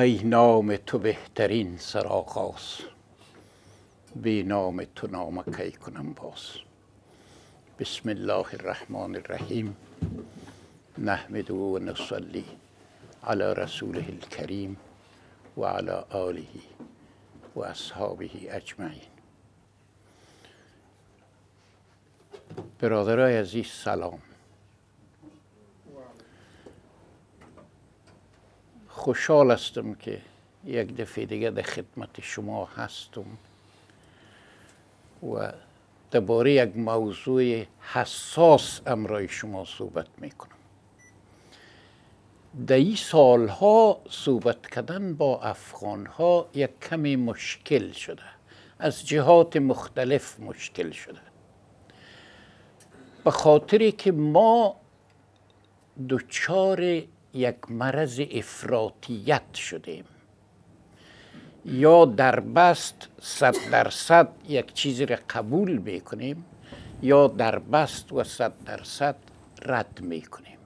ای نام تو بهترین سراغاز بی نام تو کی کنم باز بسم الله الرحمن الرحیم نحمد و نصلی علی رسوله الکریم و علی آله و اصحابه اجمعین برادرای عزیز سلام خوشحال هستم که یک دفعه دیگه در خدمت شما هستم و درباره یک موضوع حساس امرای شما صحبت میکنم در این سالها صحبت کردن با افغانها یک کمی مشکل شده از جهات مختلف مشکل شده به خاطری که ما دچار یک مرض افراطیت شدیم یا در بست صد درصد یک چیزی را قبول میکنیم یا در بست و صد درصد رد میکنیم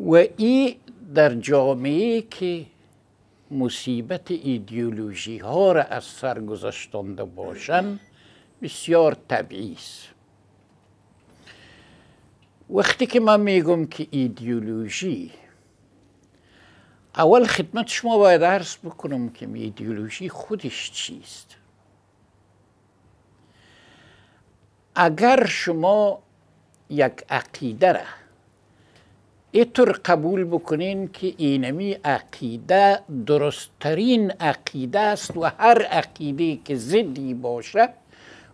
و ای در جامعه که مصیبت ایدئولوژی ها را از سر گذاشتانده باشن بسیار طبیعی است وقتی که من میگم که ایدئولوژی اول خدمت شما باید عرض بکنم که ایدئولوژی خودش چیست اگر شما یک عقیده را اینطور قبول بکنین که اینمی عقیده درستترین عقیده است و هر عقیده که زدی باشه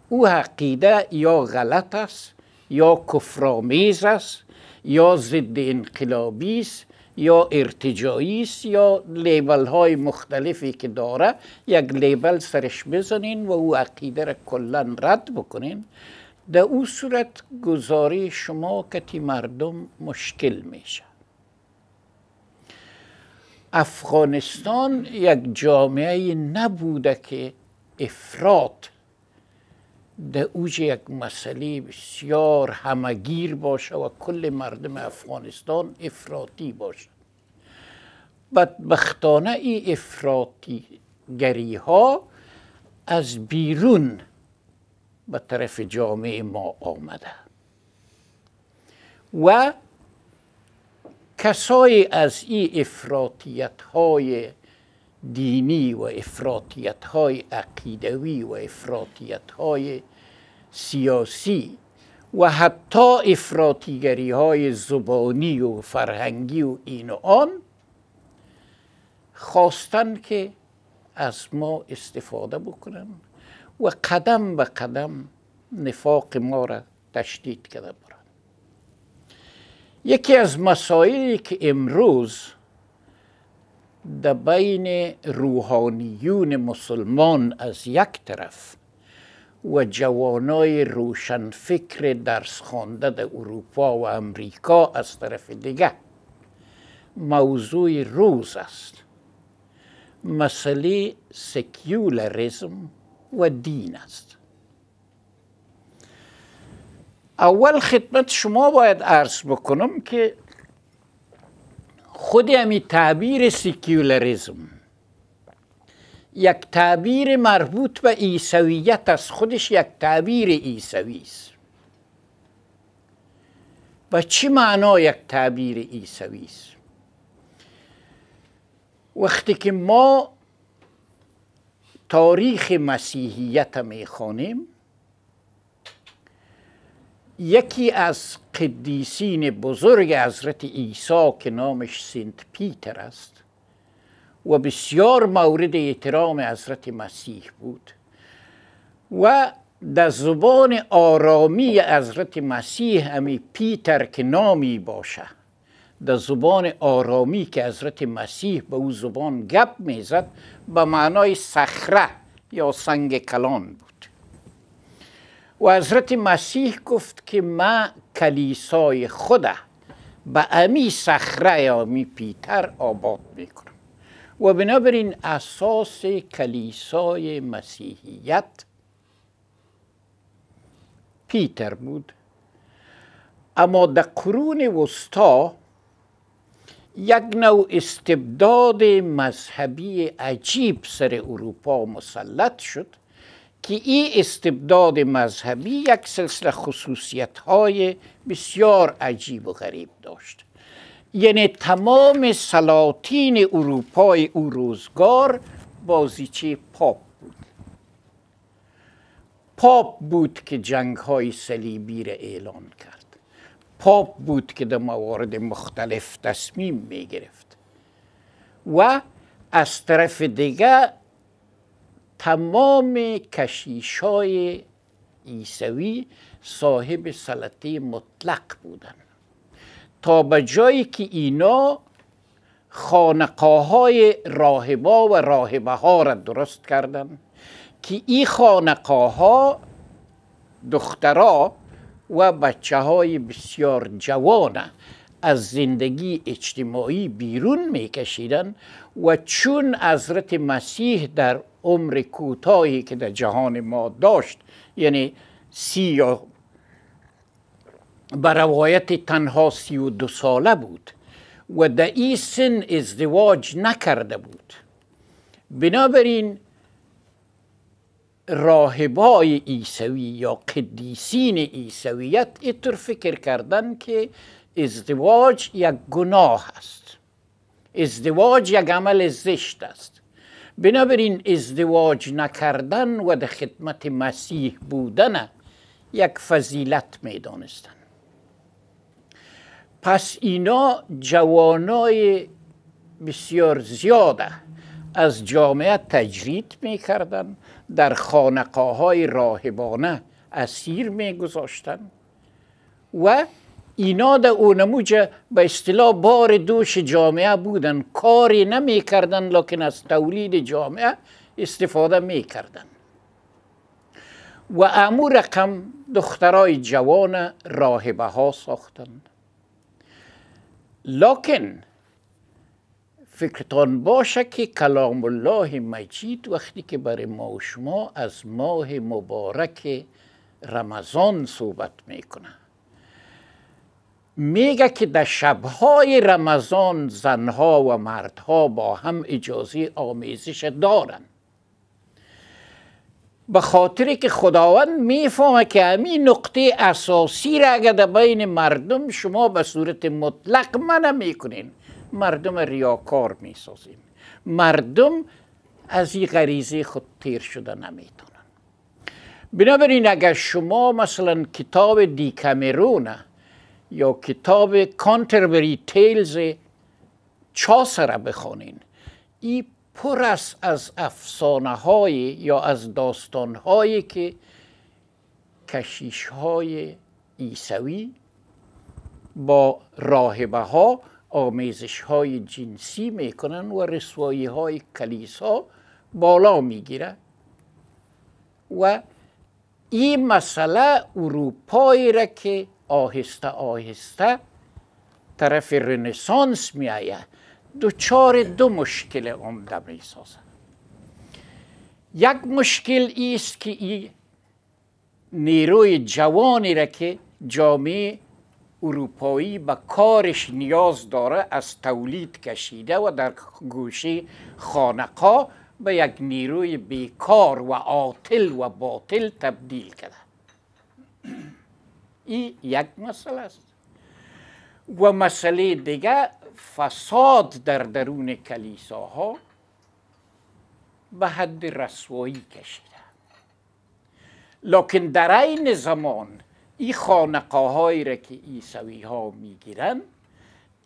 او عقیده یا غلط است یا کفرآمیز است یا ضد انقلابی است یا ارتجایی است یا لیبل های مختلفی که داره یک لیبل سرش بزنین و او عقیده را کلا رد بکنین در او صورت گزاری شما کتی مردم مشکل میشه افغانستان یک جامعه نبوده که افراد ده اوج یک مسئله بسیار همگیر باشه و کل مردم افغانستان افراطی باشه بدبختانه ای افراطی گری ها از بیرون به طرف جامعه ما آمده و کسای از این افراطیت های دینی و افراتیت های عقیدوی و افراتیت های سیاسی و حتی افراتیگری های زبانی و فرهنگی و این و آن خواستن که از ما استفاده بکنن و قدم به قدم نفاق ما را تشدید کرده برن یکی از مسائلی که امروز در بین روحانیون مسلمان از یک طرف و جوانای روشنفکر درس خوانده در اروپا و امریکا از طرف دیگه موضوع روز است مسئله سکیولریزم و دین است اول خدمت شما باید عرض بکنم که خود همی تعبیر سیکولریزم یک تعبیر مربوط به ایسویت از خودش یک تعبیر ایسوی است و چی معنا یک تعبیر ایسوی است وقتی که ما تاریخ مسیحیت میخوانیم یکی از قدیسین بزرگ حضرت عیسی که نامش سنت پیتر است و بسیار مورد احترام حضرت مسیح بود و در زبان آرامی حضرت مسیح همی پیتر که نامی باشه در زبان آرامی که حضرت مسیح به او زبان گپ میزد به معنای صخره یا سنگ کلان بود و حضرت مسیح گفت که ما کلیسای خدا به امی صخره یا پیتر آباد میکنم و بنابراین اساس کلیسای مسیحیت پیتر بود اما در قرون وسطا یک نوع استبداد مذهبی عجیب سر اروپا مسلط شد که این استبداد مذهبی یک سلسله خصوصیت های بسیار عجیب و غریب داشت یعنی تمام سلاطین اروپای او روزگار بازیچه پاپ بود پاپ بود که جنگ های صلیبی را اعلان کرد پاپ بود که در موارد مختلف تصمیم می گرفت و از طرف دیگر تمام های ایسوی صاحب سلطه مطلق بودن تا به جایی که اینا خانقاهای های راهبا و راهبه ها را درست کردن که این خانقاها دخترا و بچه های بسیار جوانه از زندگی اجتماعی بیرون کشیدن و چون حضرت مسیح در عمر کوتاهی که در جهان ما داشت یعنی سی یا به روایت تنها سی و دو ساله بود و در این سن ازدواج نکرده بود بنابراین راهبای عیسوی یا قدیسین عیسویت اینطور فکر کردن که ازدواج یک گناه است ازدواج یک عمل زشت است بنابراین ازدواج نکردن و در خدمت مسیح بودن یک فضیلت می پس اینا جوانای بسیار زیاده از جامعه تجرید می در خانقاهای راهبانه اسیر می گذاشتن و اینا در اونموجه به اصطلاح بار دوش جامعه بودن کاری نمی کردن لیکن از تولید جامعه استفاده می و امو رقم دخترای جوان راهبه ها ساختند لکن فکرتان باشه که کلام الله مجید وقتی که برای ما و شما از ماه مبارک رمضان صحبت میکنه میگه که در شبهای رمضان زنها و مردها با هم اجازه آمیزش دارن به خاطری که خداوند میفهمه که همین نقطه اساسی را اگر در بین مردم شما به صورت مطلق منع میکنین مردم ریاکار میسازیم مردم از این غریزه خود تیر شده نمیتونن بنابراین اگر شما مثلا کتاب دیکمرونه یا کتاب کانتربری تیلز چاسره بخونین ای این پر از افسانه های یا از داستان هایی که کشیش های ایسوی با راهبه ها آمیزش های جنسی میکنن و رسوایی های کلیسا بالا میگیره و این مسئله اروپایی را که آهسته آهسته طرف رنسانس می آید دوچار دو مشکل عمده می سازد یک مشکل است که این نیروی جوانی را که جامعه اروپایی به کارش نیاز داره از تولید کشیده و در گوشه خانقا به یک نیروی بیکار و عاطل و باطل تبدیل کرده این یک مسئله است و مسئله دیگه فساد در درون کلیساها به حد رسوایی کشیده لکن در عین زمان این خانقاهایی را که ایسوی ها میگیرند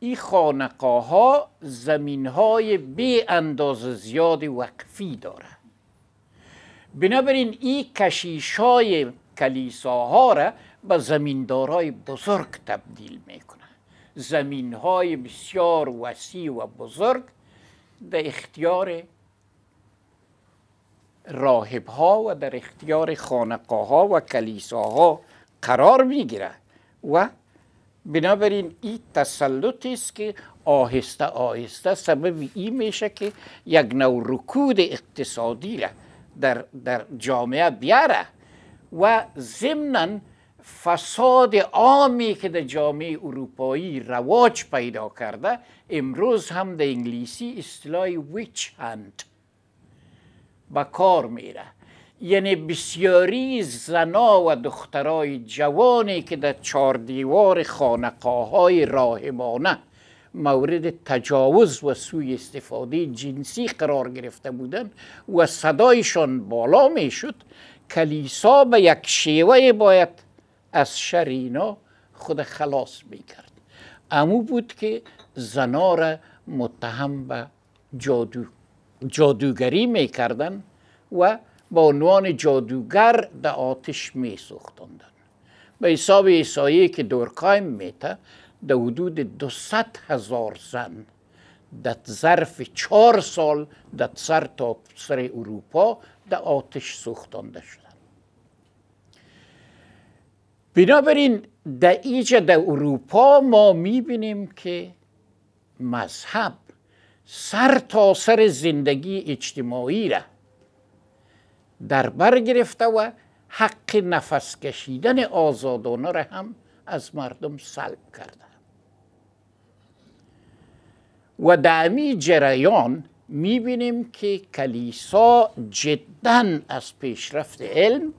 این خانقاه ها زمین های بی اندازه زیاد وقفی داره بنابراین این کشیش های کلیساها را به زمیندارای بزرگ تبدیل میکنه زمین های بسیار وسیع و بزرگ در اختیار راهب ها و در اختیار خانقاه ها و کلیساها قرار میگیره و بنابراین این تسلطی است که آهسته آهسته سبب این میشه که یک نوع رکود اقتصادی را در, در جامعه بیاره و ضمناً فساد عامی که در جامعه اروپایی رواج پیدا کرده امروز هم در انگلیسی اصطلاح ویچ هند با کار میره یعنی بسیاری زنا و دخترای جوانی که در چهار دیوار خانقاهای راهبانه مورد تجاوز و سوی استفاده جنسی قرار گرفته بودند و صدایشان بالا میشد کلیسا به یک شیوه باید از شر اینا خود خلاص میکرد امو بود که زنا را متهم به جادو جادوگری میکردن و با عنوان جادوگر در آتش می به حساب ایسایی که دورکایم میته در حدود 200 هزار زن در ظرف چهار سال در سر تا سر اروپا در آتش سوختانده شد بنابراین در اینجا در اروپا ما میبینیم که مذهب سر تا سر زندگی اجتماعی را در بر گرفته و حق نفس کشیدن آزادانه را هم از مردم سلب کرده و دامی امی جریان میبینیم که کلیسا جدا از پیشرفت علم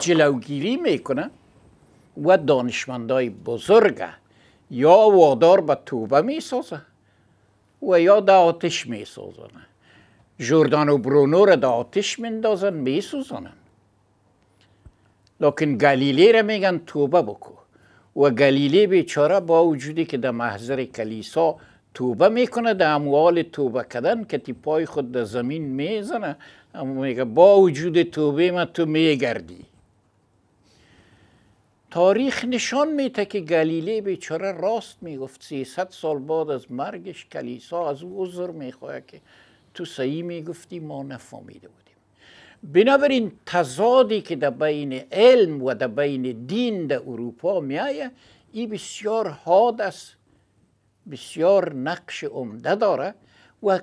جلوگیری میکنه و دانشمندای بزرگ یا وادار به توبه میسازه و یا در آتش میسازنه جوردان و برونو را ده آتش میندازن میسوزانن لیکن گلیلی را میگن توبه بکو و گلیلی بیچاره با وجودی که در محضر کلیسا توبه میکنه در اموال توبه کردن که پای خود در زمین میزنه اما میگه با وجود توبه ما تو میگردی تاریخ نشان میده که گلیله بیچاره راست میگفت 300 سال بعد از مرگش کلیسا از او عذر میخواه که تو صحیح میگفتی ما نفهمیده بودیم بنابراین تضادی که در بین علم و در بین دین در اروپا میایه ای بسیار حاد است بسیار نقش عمده داره و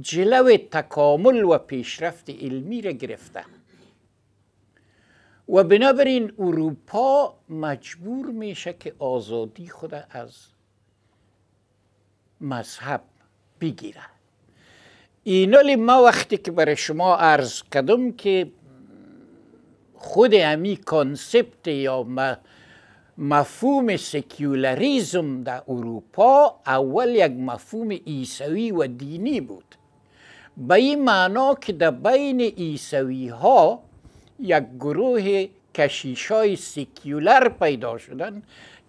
جلو تکامل و پیشرفت علمی را گرفته و بنابراین اروپا مجبور میشه که آزادی خود از مذهب بگیره اینالی ما وقتی که برای شما عرض کردم که خود همی کانسپت یا مفهوم سکیولریزم در اروپا اول یک مفهوم ایسوی و دینی بود به این معنا که در بین ایسوی ها یک گروه کشیشای سیکیولر پیدا شدن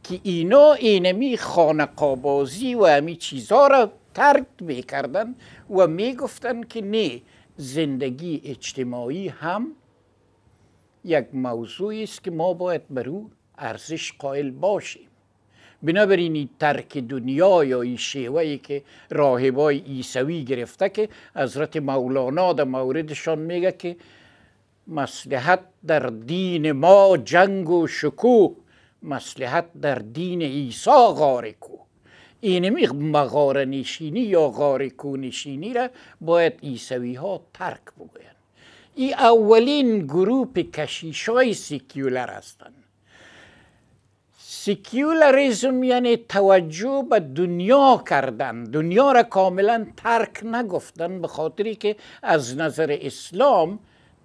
که اینا اینمی خانقابازی و امی چیزها را ترک میکردن و میگفتن که نه زندگی اجتماعی هم یک موضوعی است که ما باید بر او ارزش قائل باشیم بنابراین این ترک دنیا یا این شیوهی که راهبای عیسوی گرفته که حضرت مولانا در موردشان میگه که مسلحت در دین ما جنگ و شکوه مسلحت در دین عیسی غارکو کو این مغاره نشینی یا غارکو نشینی را باید عیسوی ها ترک بگویند این اولین گروپ کشیش های سیکیولر هستند سیکیولریزم یعنی توجه به دنیا کردن دنیا را کاملا ترک نگفتن به خاطری که از نظر اسلام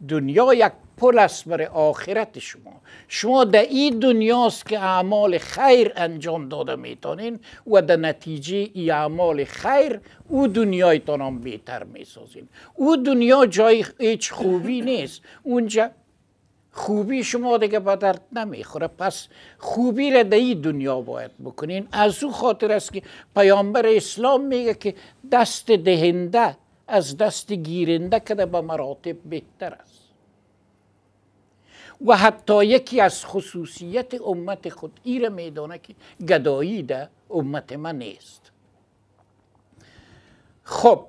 دنیا یک پل است برای آخرت شما شما در این دنیاست که اعمال خیر انجام داده میتونین و در نتیجه این اعمال خیر او دنیایتان هم بهتر میسازین او دنیا جای هیچ خوبی نیست اونجا خوبی شما دیگه به درد نمیخوره پس خوبی را در این دنیا باید بکنین از او خاطر است که پیامبر اسلام میگه که دست دهنده از دست گیرنده کده به مراتب بهتر است و حتی یکی از خصوصیت امت خود ایره میدانه که گدایی ده امت ما نیست خب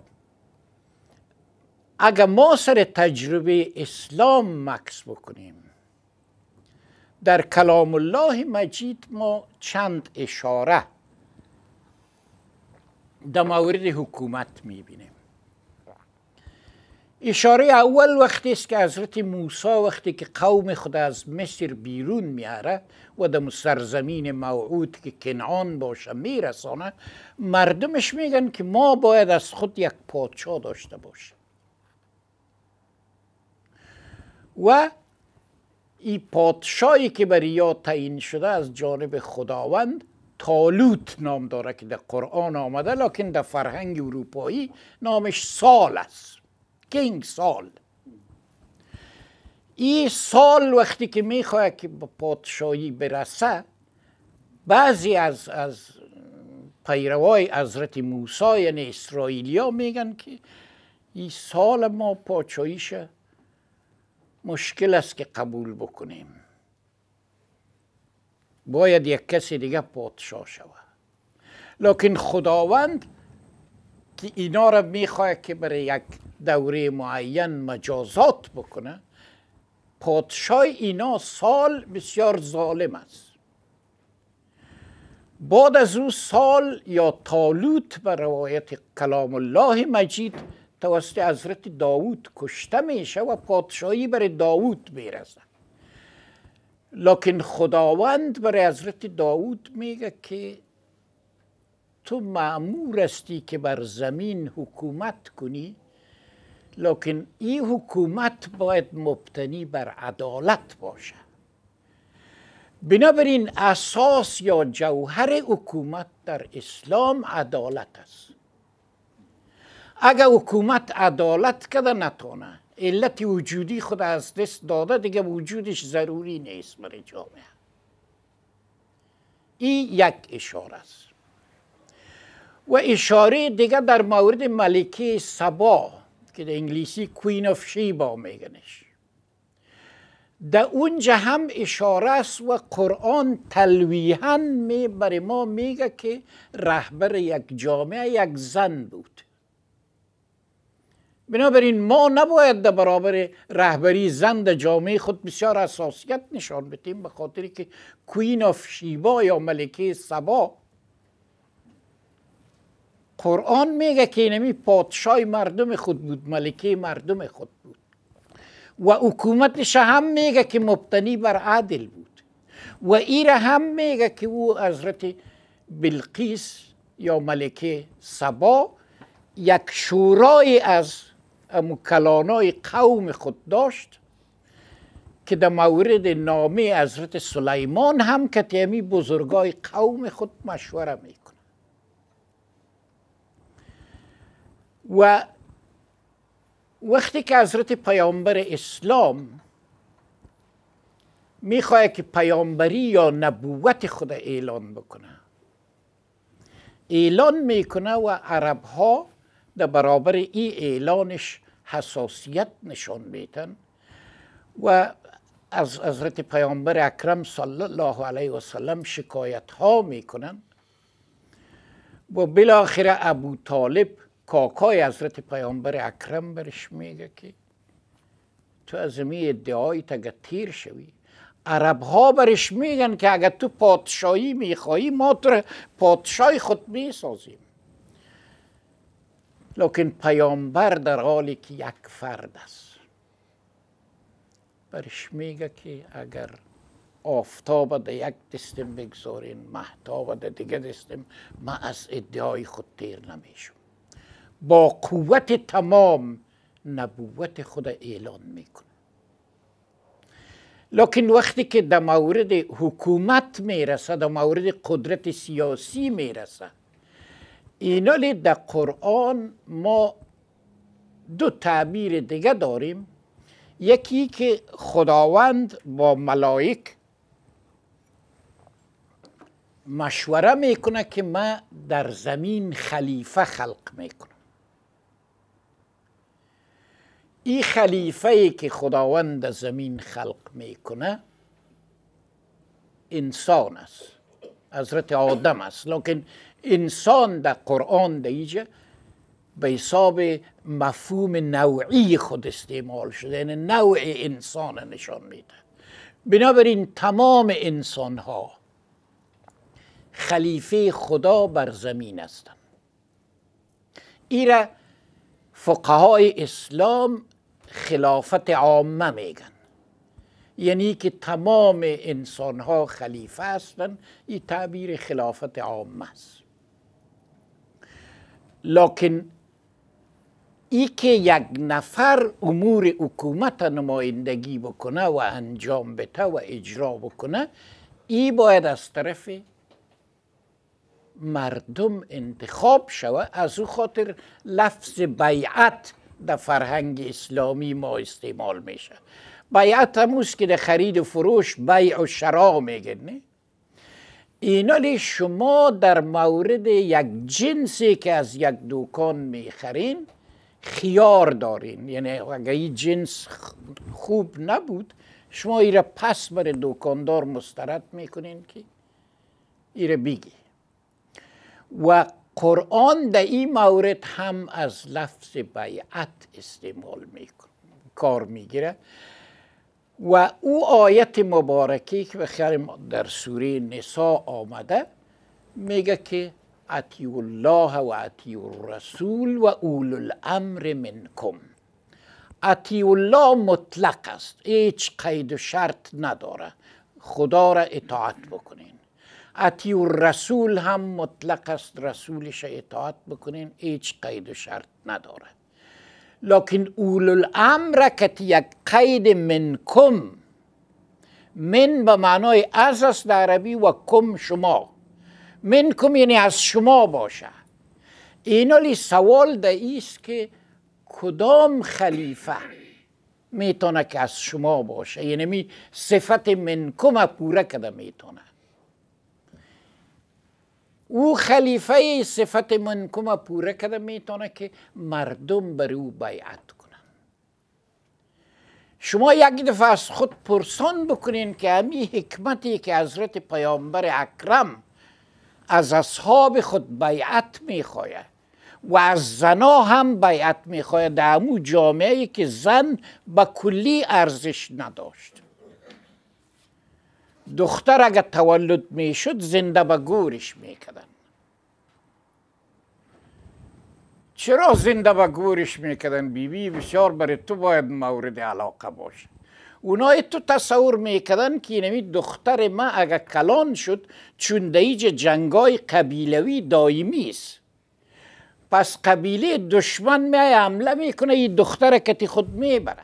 اگر ما سر تجربه اسلام مکس بکنیم در کلام الله مجید ما چند اشاره در مورد حکومت میبینیم اشاره اول وقتی است که حضرت موسی وقتی که قوم خود از مصر بیرون میاره و در سرزمین موعود که کنعان باشه میرسانه مردمش میگن که ما باید از خود یک پادشاه داشته باشیم و این پادشاهی که بر یا تعیین شده از جانب خداوند تالوت نام داره که در قرآن آمده لکن در فرهنگ اروپایی نامش سال است کین سال ای سال وقتی که میخواه که به پادشاهی برسه بعضی از, از پیروای حضرت موسی یعنی اسرائیلیا میگن که ای سال ما پادشاهیش مشکل است که قبول بکنیم باید یک کسی دیگه پادشاه شود لکن خداوند که اینا را میخواه که برای یک دوره معین مجازات بکنه پادشاه اینا سال بسیار ظالم است بعد از او سال یا تالوت به روایت کلام الله مجید توسط حضرت داوود کشته میشه و پادشاهی برای داوود میرسه لکن خداوند برای حضرت داوود میگه که تو معمور استی که بر زمین حکومت کنی لکن این حکومت باید مبتنی بر عدالت باشه بنابراین اساس یا جوهر حکومت در اسلام عدالت است اگر حکومت عدالت کده نتونه علت وجودی خود از دست داده دیگه وجودش ضروری نیست برای جامعه این یک اشاره است و اشاره دیگه در مورد ملکه سبا که در انگلیسی کوین آف شیبا میگنش در اونجا هم اشاره است و قرآن تلویحا می بر ما میگه که رهبر یک جامعه یک زن بود بنابراین ما نباید در برابر رهبری زن در جامعه خود بسیار اساسیت نشان بتیم به خاطری که کوین آف شیبا یا ملکه سبا قرآن میگه که اینمی پادشاه مردم خود بود ملکه مردم خود بود و حکومتش هم میگه که مبتنی بر عدل بود و ایره هم میگه که او حضرت بلقیس یا ملکه سبا یک شورای از کلانای قوم خود داشت که در مورد نامه حضرت سلیمان هم که تیمی بزرگای قوم خود مشوره میکن و وقتی که حضرت پیامبر اسلام میخواهد که پیامبری یا نبوت خود اعلان بکنه اعلان میکنه و عرب ها در برابر این اعلانش حساسیت نشان میتن و از حضرت پیامبر اکرم صلی الله علیه و سلم شکایت ها میکنن و بالاخره ابو طالب کاکای حضرت پیامبر اکرم برش میگه که تو از می ادعای اگر تیر شوی عرب ها برش میگن که اگر تو پادشاهی میخوایی ما تو پادشاه خود میسازیم لیکن پیامبر در حالی که یک فرد است برش میگه که اگر آفتاب در یک دستم بگذارین محتاب در دیگه دستم ما از ادعای خود تیر نمیشم با قوت تمام نبوت خود اعلان میکنه لکن وقتی که در مورد حکومت میرسه در مورد قدرت سیاسی میرسه اینال در قرآن ما دو تعبیر دیگه داریم یکی که خداوند با ملائک مشوره میکنه که ما در زمین خلیفه خلق میکنم ای خلیفه ای که خداوند زمین خلق میکنه انسان است حضرت آدم است لکن انسان در قرآن در به حساب مفهوم نوعی خود استعمال شده یعنی نوع انسان نشان میده بنابراین تمام انسان ها خلیفه خدا بر زمین هستند ایره فقهای اسلام خلافت عامه میگن یعنی که تمام انسان ها خلیفه هستن این تعبیر خلافت عامه است لکن ای که یک نفر امور حکومت نمایندگی بکنه و انجام بده و اجرا بکنه ای باید از طرف مردم انتخاب شود از او خاطر لفظ بیعت در فرهنگ اسلامی ما استعمال میشه بیعت هموز که در خرید و فروش بیع و شرا میگن نه شما در مورد یک جنسی که از یک دوکان میخرین خیار دارین یعنی اگر این جنس خوب نبود شما ایره پس بر دوکاندار مسترد میکنین که ایره بگی و قرآن در این مورد هم از لفظ بیعت استعمال می کار میگیره و او آیت مبارکی که بخیر در سوره نسا آمده میگه که اتیو الله و اتیو الرسول و اول الامر منکم اتیو الله مطلق است هیچ قید و شرط نداره خدا را اطاعت بکنین اتی و رسول هم مطلق است رسولش اطاعت بکنین هیچ قید و شرط نداره لکن اول الامر که یک قید کم من به معنای از است در عربی و کم شما منکم یعنی از شما باشه اینالی سوال ده ایست که کدام خلیفه میتونه که از شما باشه یعنی می صفت منکم پوره کده میتونه او خلیفه صفت منکم پوره کرده میتونه که مردم بر او بیعت کنن شما یک دفعه از خود پرسان بکنین که همی حکمتی که حضرت پیامبر اکرم از اصحاب خود بیعت میخواید و از زنا هم بیعت میخواید در همو جامعه که زن به کلی ارزش نداشت دختر اگه تولد میشد زنده به گورش میکردن چرا زنده به گورش میکردن بیبی بی بسیار برای تو باید مورد علاقه باشه اونای تو تصور میکدن که اینمی دختر ما اگه کلان شد چون دیج جنگای قبیلوی دایمی است پس قبیله دشمن میای حمله میکنه این دختر کتی خود میبره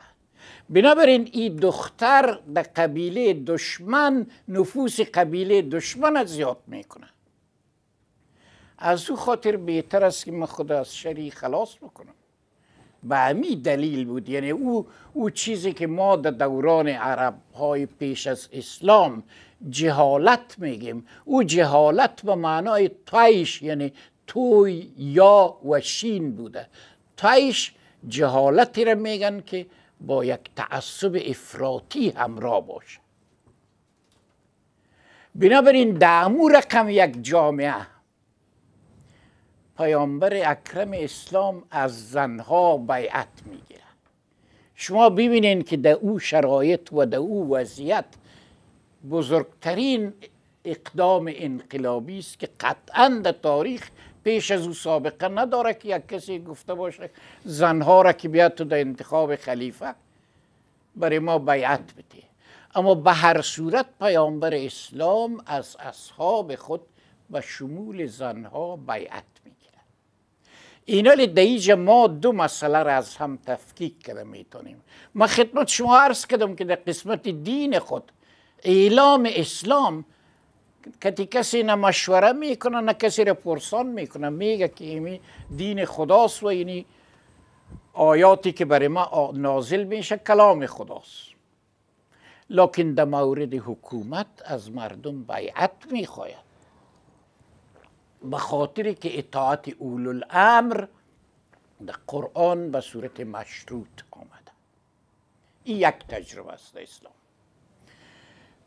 بنابراین این دختر به قبیله دشمن نفوس قبیله دشمن زیاد میکنه از او خاطر بهتر است که ما خدا از شری خلاص بکنم به همی دلیل بود یعنی او, او چیزی که ما در دوران عرب های پیش از اسلام جهالت میگیم او جهالت به معنای تایش یعنی توی یا و شین بوده تایش جهالتی را میگن که با یک تعصب افراطی همراه باشه بنابراین دعمو رقم یک جامعه پیامبر اکرم اسلام از زنها بیعت میگیره شما ببینین که در او شرایط و در او وضعیت بزرگترین اقدام انقلابی است که قطعا در تاریخ پیش از او سابقه نداره که یک کسی گفته باشه زنها را که بیاد تو در انتخاب خلیفه برای ما بیعت بده اما به هر صورت پیامبر اسلام از اصحاب خود و شمول زنها بیعت میگیره اینا دیج ما دو مسئله را از هم تفکیک کرده میتونیم من خدمت شما عرض کردم که در قسمت دین خود اعلام اسلام کتی کسی نه مشوره میکنه نه کسی را پرسان میکنه میگه که این دین خداست و اینی آیاتی که برای ما نازل میشه کلام خداست لکن در مورد حکومت از مردم بیعت میخواید به خاطری که اطاعت اول الامر در قرآن به صورت مشروط آمده این یک تجربه است اسلام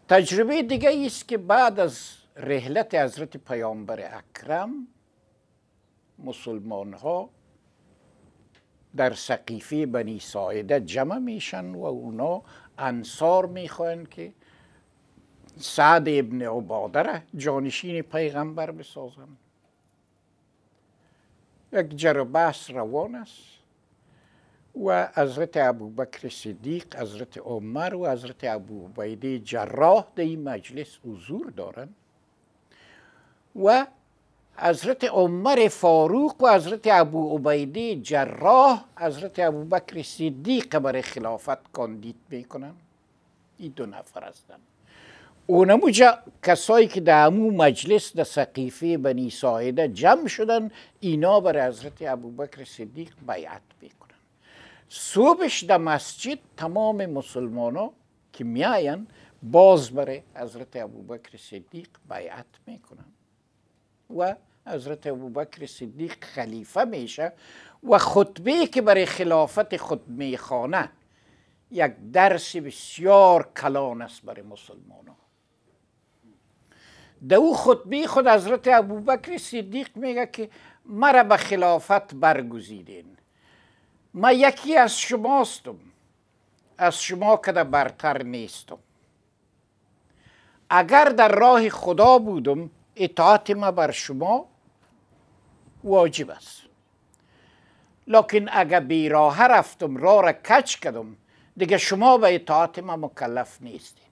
تجربه دیگه است که بعد از رحلت حضرت پیامبر اکرم مسلمان ها در سقیفه بنی ساعده جمع میشن و اونا انصار میخوان که سعد ابن عباده را جانشین پیغمبر بسازن یک جر بحث روان است و حضرت ابوبکر صدیق حضرت عمر و حضرت ابو عبیده جراح در این مجلس حضور دارند و حضرت عمر فاروق و حضرت ابو عبیده جراح حضرت ابوبکر صدیق برای خلافت کاندید میکنن این دو نفر هستند اونموجا کسایی که در امو مجلس در سقیفه بنی ساعده جمع شدن اینا برای حضرت ابوبکر صدیق بیعت میکنن صبحش در مسجد تمام مسلمان ها که میاین باز برای حضرت ابوبکر صدیق بیعت میکنن و حضرت ابوبکر صدیق خلیفه میشه و خطبه که برای خلافت خود میخوانه یک درس بسیار کلان است برای مسلمان ها در او خطبه خود حضرت ابوبکر صدیق میگه که مرا به خلافت برگزیدین ما یکی از شماستم از شما که برتر نیستم اگر در راه خدا بودم اطاعت ما بر شما واجب است لکن اگر بیراه رفتم را را کچ کدم دیگه شما به اطاعت ما مکلف نیستید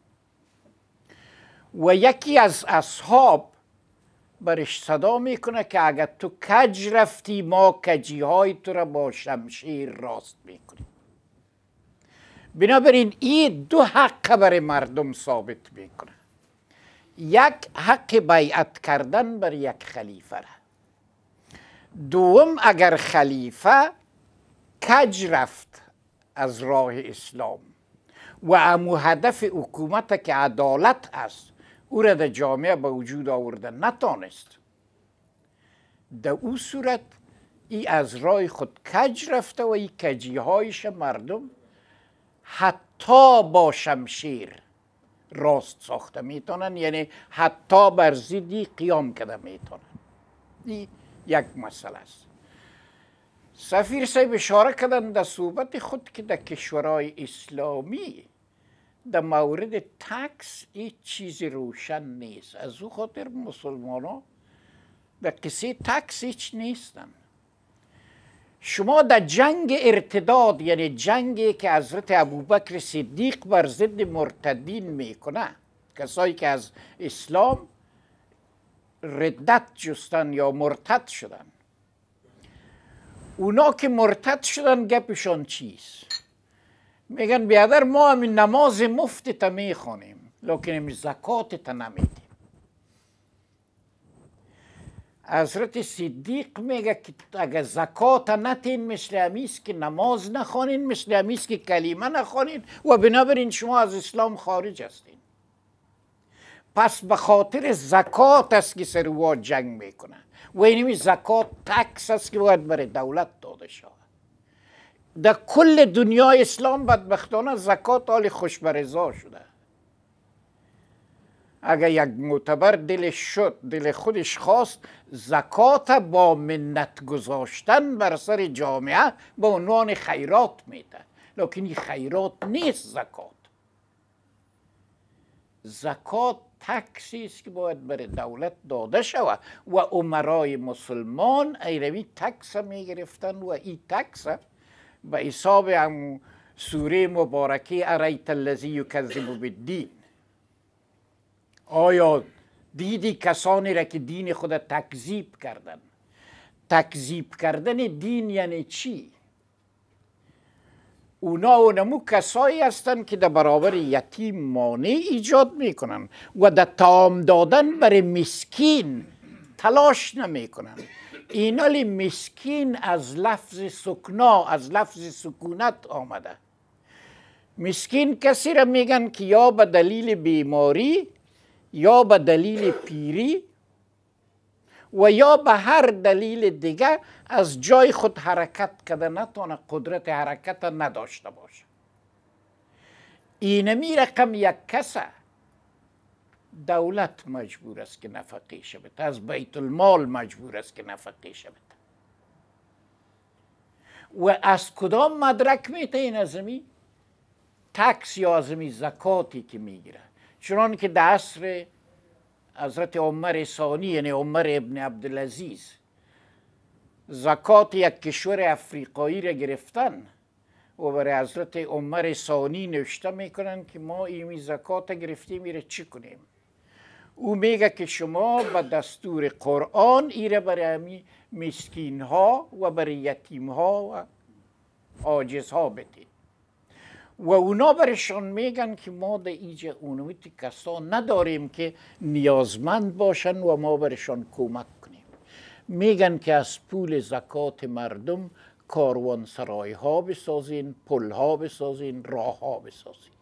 و یکی از اصحاب برش صدا میکنه که اگر تو کج رفتی ما کجی تو را با شمشیر راست میکنیم بنابراین این دو حق برای مردم ثابت میکنه یک حق بیعت کردن بر یک خلیفه را دوم اگر خلیفه کج رفت از راه اسلام و امو هدف حکومت که عدالت است او را در جامعه به وجود آورده نتانست در او صورت ای از رای خود کج رفته و ای کجی هایش مردم حتی با شمشیر راست ساخته میتونن یعنی حتی بر زیدی قیام کده میتونن این یک مسئله است سفیر صاحب اشاره کردن در صحبت خود که در کشورهای اسلامی در مورد تکس هیچ چیزی روشن نیست از او خاطر مسلمان ها در کسی تکس هیچ نیستن شما در جنگ ارتداد یعنی جنگی که حضرت ابوبکر صدیق بر ضد مرتدین میکنه کسایی که از اسلام ردت جستن یا مرتد شدن اونا که مرتد شدن گپشان چیست میگن بیادر ما همین نماز مفت تا میخونیم لیکن همین زکات تا نمیدیم حضرت صدیق میگه که اگه زکات نتین مثل همیست که نماز نخونین مثل همیست که کلیمه نخونین و بنابراین شما از اسلام خارج هستین پس به خاطر زکات است که سر جنگ میکنه و اینمی زکات تکس است که باید برای دولت داده شد در کل دنیا اسلام بدبختانه زکات حالی خوشبرزا شده اگر یک معتبر دلش شد دل خودش خواست زکات با منت گذاشتن بر سر جامعه به عنوان خیرات میده لکن خیرات نیست زکات زکات تکسی است که باید بر دولت داده شود و عمرای مسلمان ایروی تکس می گرفتن و ای تکس به حساب هم سوره مبارکه اریت الذی یکذب بالدین آیا دیدی کسانی را که دین خود تکذیب کردن تکذیب کردن دین یعنی چی اونا نمو کسایی هستند که در برابر یتیم مانع ایجاد میکنن و در تام دادن برای مسکین تلاش نمیکنن اینالی مسکین از لفظ سکنا از لفظ سکونت آمده مسکین کسی را میگن که یا به دلیل بیماری یا به دلیل پیری و یا به هر دلیل دیگه از جای خود حرکت کرده نتونه قدرت حرکت نداشته باشه اینمی رقم یک کسه دولت مجبور است که نفقه شود از بیت المال مجبور است که نفقه شود و از کدام مدرک میته این ازمی تکس یا ازمی زکاتی که میگیره چنان که در اصر حضرت عمر ثانی یعنی عمر ابن عبدالعزیز زکات یک کشور افریقایی را گرفتن و برای حضرت عمر ثانی نوشته میکنن که ما ایمی زکات گرفتیم میره چی کنیم او میگه که شما به دستور قرآن ایره برای همی مسکین ها و برای یتیم ها و آجز ها بدید و اونا برشان میگن که ما در ایج اونویت کسا نداریم که نیازمند باشن و ما برشان کمک کنیم میگن که از پول زکات مردم کاروان سرای ها بسازین پل ها بسازین راه ها بسازین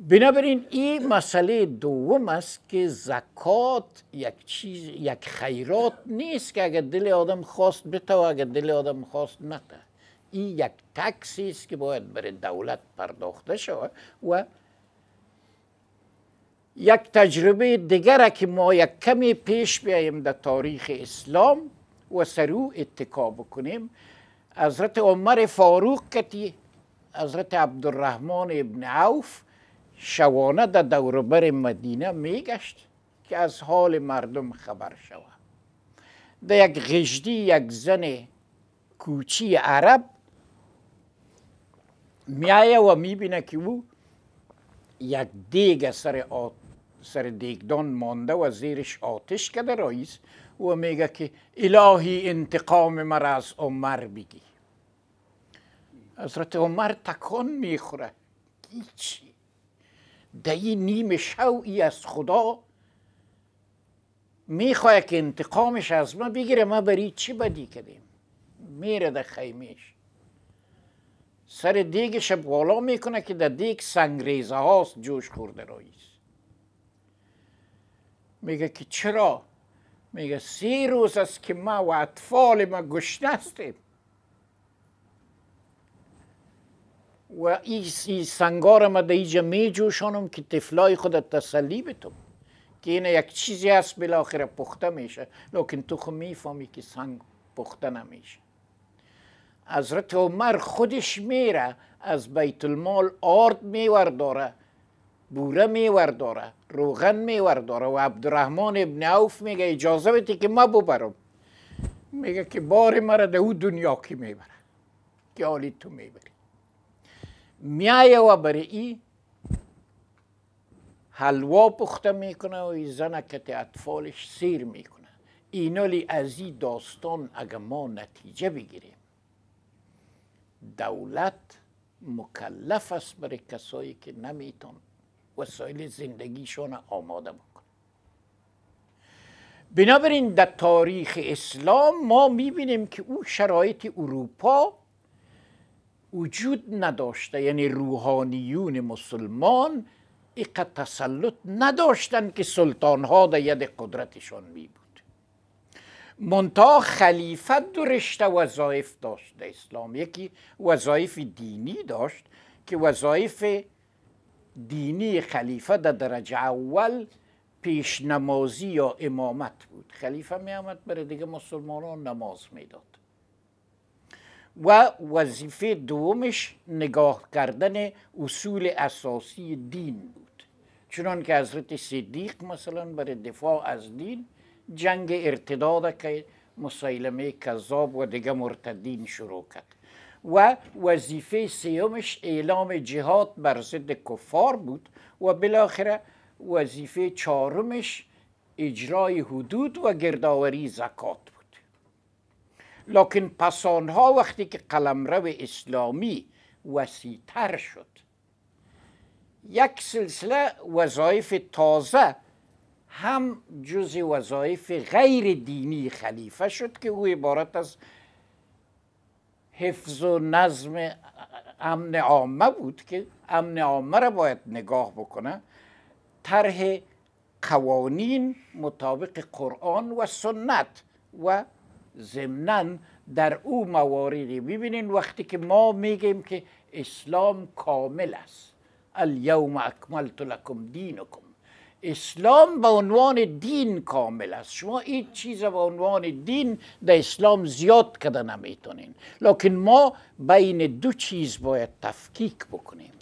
بنابراین این مسئله دوم است که زکات یک چیز یک خیرات نیست که اگر دل آدم خواست بتو اگر دل آدم خواست نته این یک تکسی است که باید برای دولت پرداخته شود و یک تجربه دیگر که ما یک کمی پیش بیاییم در تاریخ اسلام و سرو اتکا بکنیم حضرت عمر فاروق کتی حضرت عبدالرحمن ابن عوف شوانه در دوربر مدینه میگشت که از حال مردم خبر شوه در یک غشدی یک زن کوچی عرب میایه و میبینه که او یک دیگ سر, دیگدان مانده و زیرش آتش کده رئیس و میگه که الهی انتقام مرا از عمر بگی حضرت عمر تکان میخوره چی دهی نیم شوعی از خدا میخوای که انتقامش از ما بگیره ما بری چی بدی کردیم میره در خیمیش سر دیگش بالا میکنه که در دیگ سنگریزه هاست جوش خورده راییست میگه که چرا میگه سی روز است که ما و اطفال ما گشنه هستیم و این ما در اینجا می جوشانم که تفلای خودت تسلی بتم که این یک چیزی هست بالاخره پخته میشه لیکن تو خو میفهمی که سنگ پخته نمیشه حضرت عمر خودش میره از بیت المال آرد میورداره بوره میورداره روغن میورداره و عبدالرحمن ابن عوف میگه اجازه بده که ما ببرم میگه که بار مرا در او دنیا که میبره که حالی تو میبری میایه و برای ای حلوا پخته میکنه و ای زنکت اطفالش سیر میکنه اینالی از این داستان اگه ما نتیجه بگیریم دولت مکلف است برای کسایی که نمیتون وسایل زندگیشون آماده بکنه بنابراین در تاریخ اسلام ما میبینیم که او شرایط اروپا وجود نداشته یعنی روحانیون مسلمان اینقدر تسلط نداشتن که سلطان ها در ید قدرتشان می بود منتا خلیفه دو رشته وظایف داشت در اسلام یکی وظایف دینی داشت که وظایف دینی خلیفه در درجه اول پیش نمازی یا امامت بود خلیفه می آمد برای دیگه مسلمانان نماز میداد و وظیفه دومش نگاه کردن اصول اساسی دین بود چنان که حضرت صدیق مثلا برای دفاع از دین جنگ ارتداد که مسیلمه کذاب و دیگه مرتدین شروع کرد و وظیفه سیومش اعلام جهاد بر ضد کفار بود و بالاخره وظیفه چهارمش اجرای حدود و گردآوری زکات بود لکن پسانها وقتی که قلمرو اسلامی تر شد یک سلسله وظایف تازه هم جز وظایف غیر دینی خلیفه شد که او عبارت از حفظ و نظم امن عامه بود که امن عامه را باید نگاه بکنه طرح قوانین مطابق قرآن و سنت و زمنان در او مواردی ببینین وقتی که ما میگیم که اسلام کامل است الیوم اکملت لکم دینکم اسلام به عنوان دین کامل است شما این چیز به عنوان دین در اسلام زیاد کده نمیتونین لکن ما بین دو چیز باید تفکیک بکنیم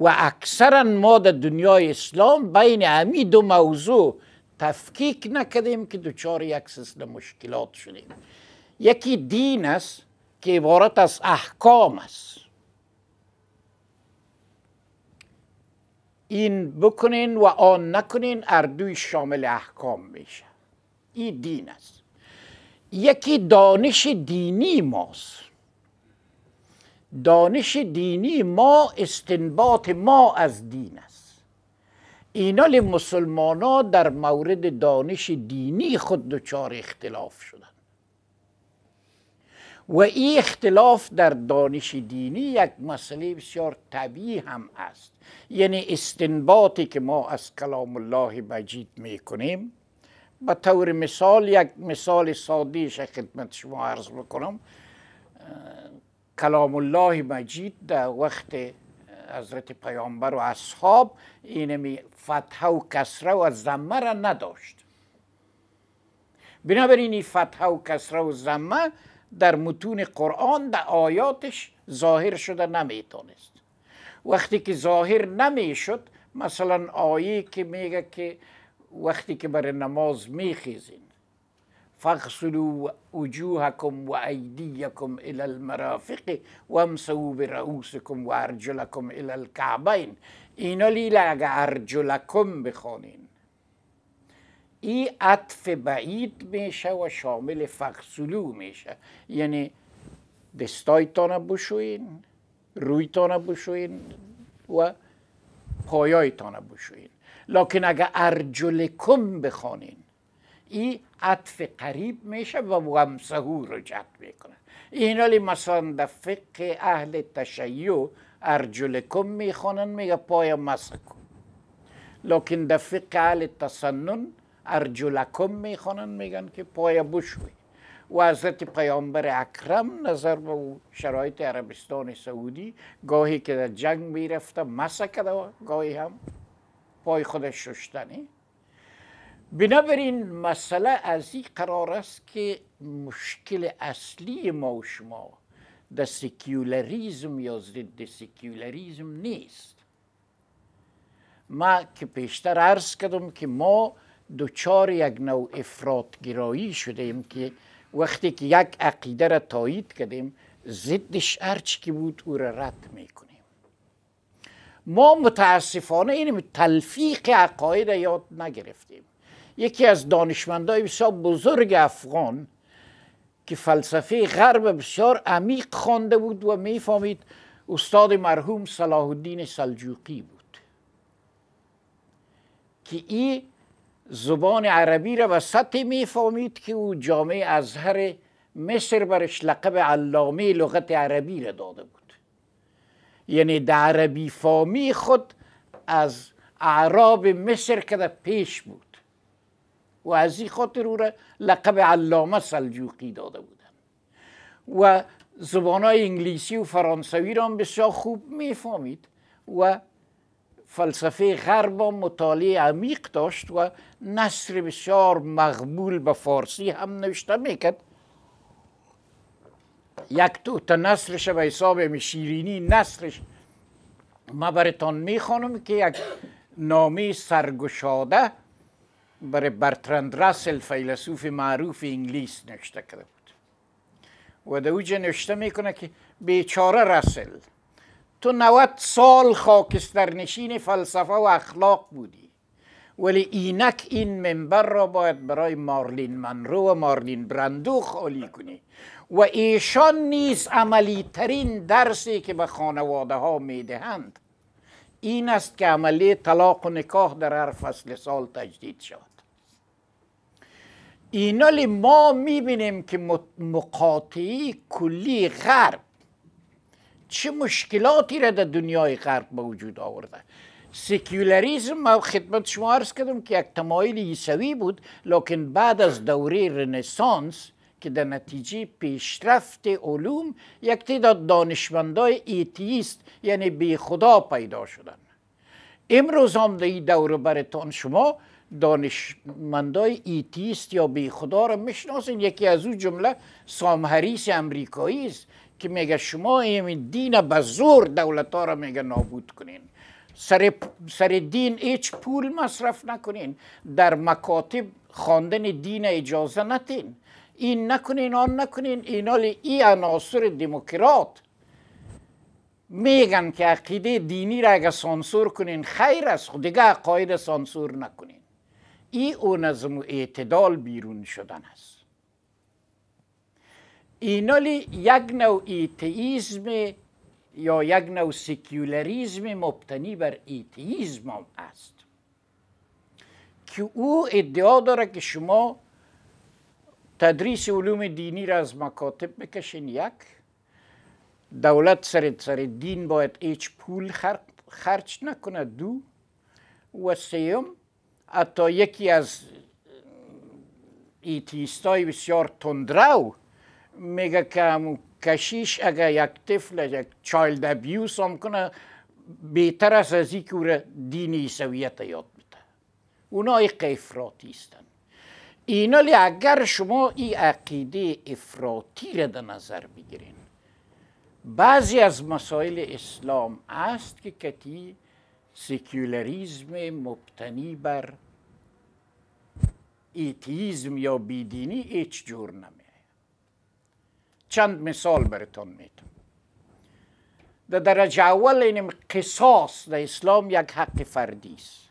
و اکثرا ما در دنیای اسلام بین همی دو موضوع تفکیک نکردیم که دچار یک سلسله مشکلات شدیم یکی دین است که عبارت از احکام است این بکنین و آن نکنین اردوی شامل احکام میشه این دین است یکی دانش دینی ماست دانش دینی ما استنباط ما از دین است اینال مسلمان ها در مورد دانش دینی خود دوچار اختلاف شدند و این اختلاف در دانش دینی یک مسئله بسیار طبیعی هم است یعنی استنباطی که ما از کلام الله مجید کنیم به طور مثال یک مثال سادهش خدمت شما عرض بکنم کلام الله مجید در وقت حضرت پیامبر و اصحاب اینمی فتح و کسره و زمه را نداشت بنابراین این فتح و کسره و زمه در متون قرآن در آیاتش ظاهر شده نمیتونست وقتی که ظاهر نمیشد مثلا آیه که میگه که وقتی که برای نماز میخیزین فاغسلوا وجوهكم وأيديكم إلى المرافق وامسوا برؤوسكم وأرجلكم إلى الكعبين اینا لیل اگه ارجلکم بخونین ای عطف بعید میشه و شامل فقسلو میشه یعنی دستایتان بشوین رویتان بشوین و پایایتان بشوین لکن اگه ارجلکم بخونین این عطف قریب میشه و رو رجعت میکنه این حالی مثلا در فقه اهل تشیع کم میخوانن میگه پای مسه کن لکن در فقه اهل تسنن کم میخوانن میگن که پای بشوی و حضرت پیامبر اکرم نظر به شرایط عربستان سعودی گاهی که در جنگ میرفته مسح کده گاهی هم پای خودش ششتنی بنابراین مسئله از این قرار است که مشکل اصلی ما و شما در سکیولریزم یا ضد سکیولریزم نیست ما که پیشتر عرض کردم که ما دوچار یک نوع افرادگرایی شدیم که وقتی که یک عقیده را تایید کردیم ضدش هرچی که بود او را رد میکنیم ما متاسفانه این تلفیق عقاید یاد نگرفتیم یکی از دانشمندای بسیار بزرگ افغان که فلسفه غرب بسیار عمیق خوانده بود و میفهمید استاد مرحوم صلاح الدین سلجوقی بود که ای زبان عربی را به سطح میفهمید که او جامعه ازهر مصر برش لقب علامه لغت عربی را داده بود یعنی در عربی فامی خود از اعراب مصر که پیش بود و از این خاطر او را لقب علامه سلجوقی داده بودن و های انگلیسی و فرانسوی را بسیار خوب میفهمید و فلسفه غرب مطالعه عمیق داشت و نصر بسیار مقبول به فارسی هم نوشته میکرد یک تو تا نصرش به حساب شیرینی نصرش ما برتان میخوانم که یک نامه سرگشاده برای برترند راسل فیلسوف معروف انگلیس نوشته کرده بود و در اوجه نشته میکنه که بیچاره راسل تو 90 سال خاکستر نشین فلسفه و اخلاق بودی ولی اینک این منبر را باید برای مارلین منرو و مارلین برندو خالی کنی و ایشان نیز عملی ترین درسی که به خانواده ها میدهند این است که عملی طلاق و نکاح در هر فصل سال تجدید شود اینال ما میبینیم که مقاطعی کلی غرب چه مشکلاتی را در دنیای غرب به وجود آورده سیکیولاریزم ما خدمت شما عرض کردم که یک تمایل بود لکن بعد از دوره رنسانس که در نتیجه پیشرفت علوم یک تعداد دانشمندای ایتیست یعنی بی خدا پیدا شدن امروز هم در این دوره برتان شما دانشمندای ایتیست یا بی خدا رو میشناسین یکی از او جمله سامهریس امریکایی است که میگه شما این دین به زور دولت ها رو نابود کنین سر, سر دین هیچ پول مصرف نکنین در مکاتب خواندن دین اجازه نتین این نکنین آن نکنین اینال ای عناصر دموکرات میگن که عقیده دینی را اگه سانسور کنین خیر است دیگه عقاید سانسور نکنین این اون از اعتدال بیرون شدن است اینالی یک نوع ایتیزم یا یک نوع سکیولریزم مبتنی بر ایتیزم است که او ادعا داره که شما تدریس علوم دینی را از مکاتب بکشین یک دولت سر سر دین باید هیچ پول خرچ نکنه دو و سیم، حتی یکی از ایتیست های بسیار تندرو میگه که همون کشیش اگر یک طفل یک چایلد ابیوس هم کنه بهتر است از که او دین عیسویت یاد بده اونا افراطی استن. اینا اگر شما این عقیده افراطی را در نظر بگیرین بعضی از مسائل اسلام است که کتی سکیولریزم مبتنی بر ایتیزم یا بیدینی هیچ جور نمی چند مثال برتان میتونم در درجه اول اینم قصاص در اسلام یک حق فردی است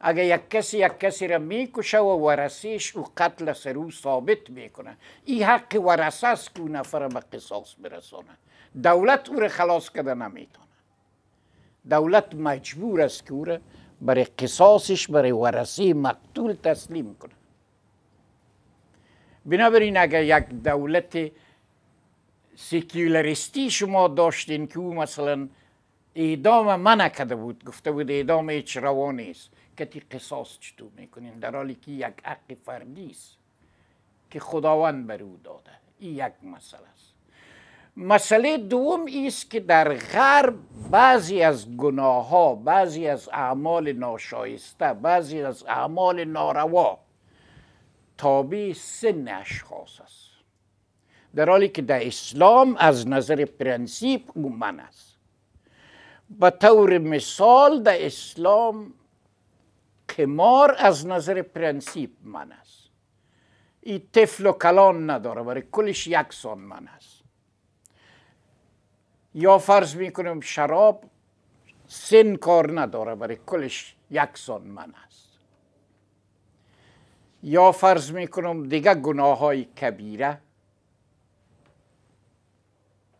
اگر یک کسی یک کسی را میکشه و ورسیش او قتل سر او ثابت میکنه این حق ورسه است که او نفر به قصاص برسانه دولت او را خلاص کرده نمیتونه دولت مجبور است که او را برای قصاصش برای ورثه مقتول تسلیم کنه بنابراین اگر یک دولت سیکیولرستی شما داشتین که او مثلا اعدام منع کده بود گفته بود اعدام هیچ روانی است کتی قصاص چطور میکنین در حالی که یک حق فردی است که خداوند بر او داده این یک مسئله است مسئله دوم است که در غرب بعضی از گناه ها بعضی از اعمال ناشایسته بعضی از اعمال ناروا تابع سن اشخاص است در حالی که در اسلام از نظر پرنسیپ من است به طور مثال در اسلام قمار از نظر پرنسیپ من است این طفل و کلان نداره برای کلش یکسان من است یا فرض میکنیم شراب سن کار نداره برای کلش یکسان من است یا فرض میکنم دیگه گناه های کبیره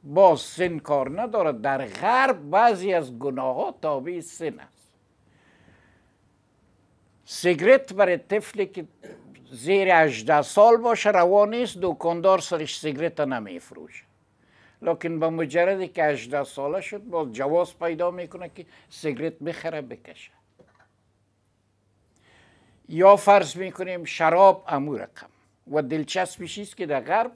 باز سن کار نداره در غرب بعضی از گناه ها تابع سن است سیگرت برای طفلی که زیر 18 سال باشه روا نیست دکاندار سرش سیگرت نمیفروشه لکن با مجرد که 18 ساله شد با جواز پیدا میکنه که سیگریت بخره بکشه یا فرض میکنیم شراب امو رقم و دلچسپی چیست که در غرب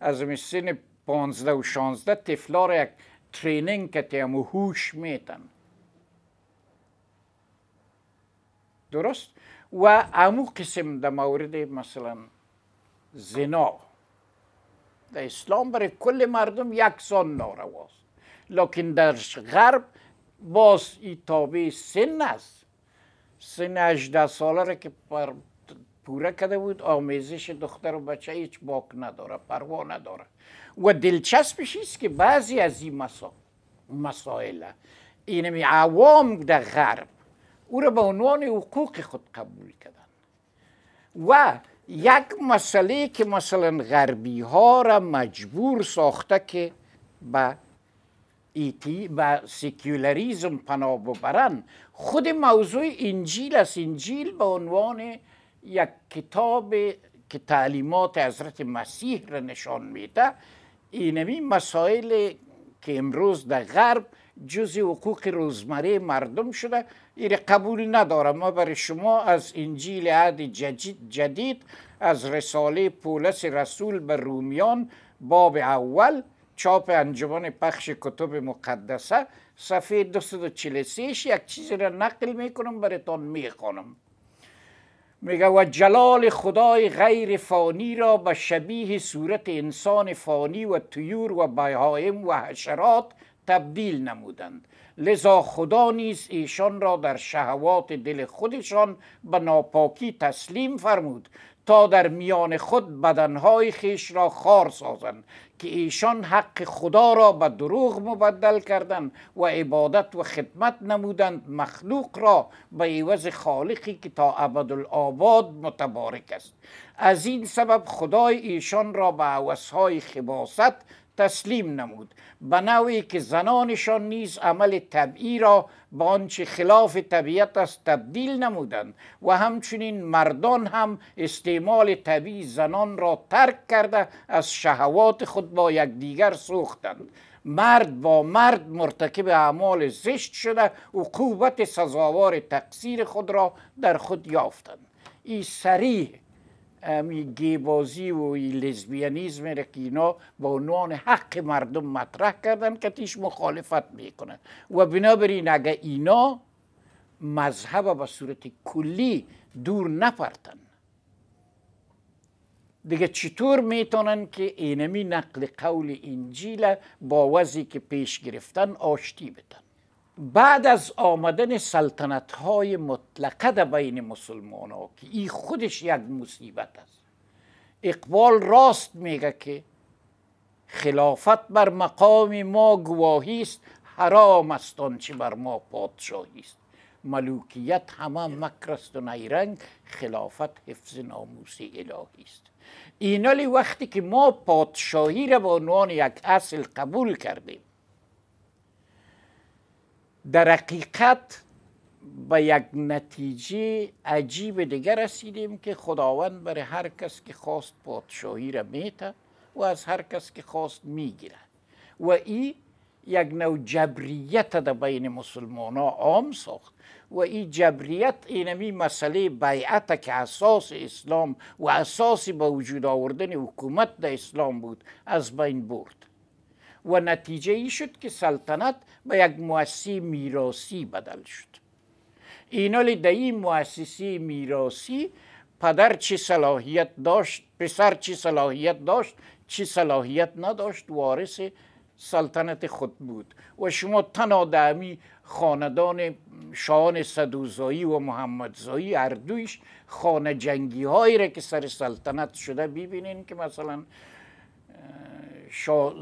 از سن 15 و 16 تفلا یک تریننگ که تیمو هوش میتن درست و امو قسم در مورد مثلا زناب در اسلام برای کل مردم یکسان نارواست لکن در غرب باز ای تابع سن است سن 18 ساله را که پر پوره کرده بود آمیزش دختر و بچه هیچ باک نداره پروا نداره و دلچسبش است که بعضی از این مسائل اینمی عوام در غرب او را به عنوان حقوق خود قبول کردن و یک مسئله که مثلا غربی ها را مجبور ساخته که به ایتی و سکیولریزم پناه ببرن خود موضوع انجیل است انجیل به عنوان یک کتاب که تعلیمات حضرت مسیح را نشان میده اینمی مسائل که امروز در غرب جز حقوق روزمره مردم شده این قبول ندارم ما برای شما از انجیل عهد جدید, جدید از رساله پولس رسول به رومیان باب اول چاپ انجمن پخش کتب مقدسه صفحه 243 یک چیزی را نقل میکنم می میخوانم میگه و جلال خدای غیر فانی را به شبیه صورت انسان فانی و تویور و بهایم و حشرات تبدیل نمودند لذا خدا نیز ایشان را در شهوات دل خودشان به ناپاکی تسلیم فرمود تا در میان خود بدنهای خیش را خار سازند که ایشان حق خدا را به دروغ مبدل کردند و عبادت و خدمت نمودند مخلوق را به عوض خالقی که تا ابدالآباد متبارک است از این سبب خدای ایشان را به عوضهای خباست تسلیم نمود به نوعی که زنانشان نیز عمل طبعی را به آنچه خلاف طبیعت است تبدیل نمودند و همچنین مردان هم استعمال طبیعی زنان را ترک کرده از شهوات خود با یکدیگر سوختند مرد با مرد مرتکب اعمال زشت شده و قوت سزاوار تقصیر خود را در خود یافتند این سریح امی گیبازی و را که اینا با عنوان حق مردم مطرح کردن که تیش مخالفت میکنن و بنابراین اگه اینا مذهب به صورت کلی دور نپرتن دیگه چطور میتونن که اینمی نقل قول انجیل با وضعی که پیش گرفتن آشتی بدن بعد از آمدن سلطنت های مطلقه در بین مسلمان ها که این خودش یک مصیبت است اقبال راست میگه که خلافت بر مقام ما گواهی است حرام است آنچه بر ما پادشاهی است ملوکیت همه مکر و نیرنگ خلافت حفظ ناموس الهی است اینالی وقتی که ما پادشاهی را به عنوان یک اصل قبول کردیم در حقیقت به یک نتیجه عجیب دیگه رسیدیم که خداوند برای هر کس که خواست پادشاهی را میته و از هر کس که خواست میگیره و این یک نوع جبریت در بین مسلمان ها عام ساخت و این جبریت اینمی مسئله بیعت که اساس اسلام و اساسی به وجود آوردن حکومت در اسلام بود از بین برد و نتیجه ای شد که سلطنت به یک مؤسسه میراسی بدل شد اینال در این مؤسسه میراسی پدر چه صلاحیت داشت پسر چه صلاحیت داشت چه صلاحیت نداشت وارث سلطنت خود بود و شما تنها دامی خاندان شان صدوزایی و محمدزایی هر خانه جنگی هایی را که سر سلطنت شده ببینین که مثلا شا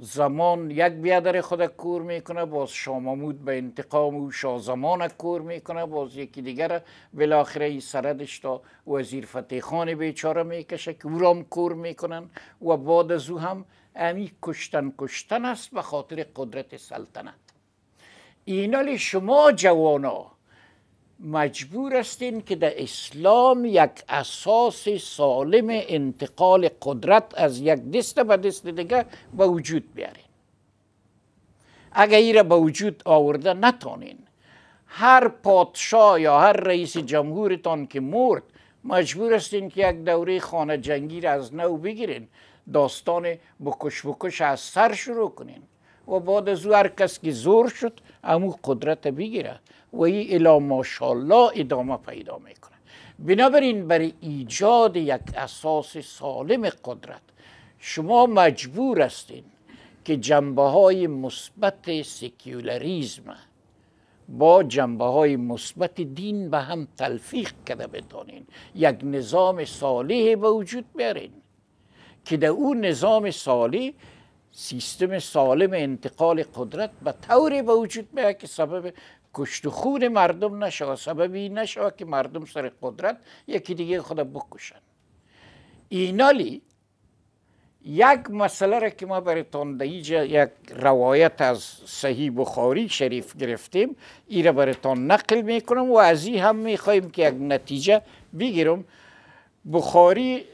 زمان یک بیادر خود کور میکنه باز شامامود به انتقام او شاه زمان کور میکنه باز یکی دیگر بالاخره ای سردش تا وزیر فتیخان بیچاره میکشه که او کور میکنن و بعد از او هم امی کشتن کشتن است به خاطر قدرت سلطنت اینال شما جوانا مجبور هستین که در اسلام یک اساس سالم انتقال قدرت از یک دست به دست دیگه به وجود بیارین اگر ایره به وجود آورده نتانین هر پادشاه یا هر رئیس جمهورتان که مرد مجبور هستین که یک دوره خانه جنگی را از نو بگیرین داستان بکش بکش از سر شروع کنین و بعد از او هر کس که زور شد امو قدرت بگیره و ای الا ماشاءالله ادامه پیدا میکنه بنابراین برای ایجاد یک اساس سالم قدرت شما مجبور هستین که جنبه های مثبت سکیولریزم با جنبه های مثبت دین به هم تلفیق کرده بتانین یک نظام صالح به وجود بیارین که در اون نظام صالح سیستم سالم انتقال قدرت به طوری به وجود بیاد که سبب کشت مردم نشه سببی نشه که مردم سر قدرت یکی دیگه خدا بکشن اینالی یک مسئله را که ما برای تاندهیج یک روایت از صحیح بخاری شریف گرفتیم ای را برای تان نقل میکنم و از این هم میخواییم که یک نتیجه بگیرم بخاری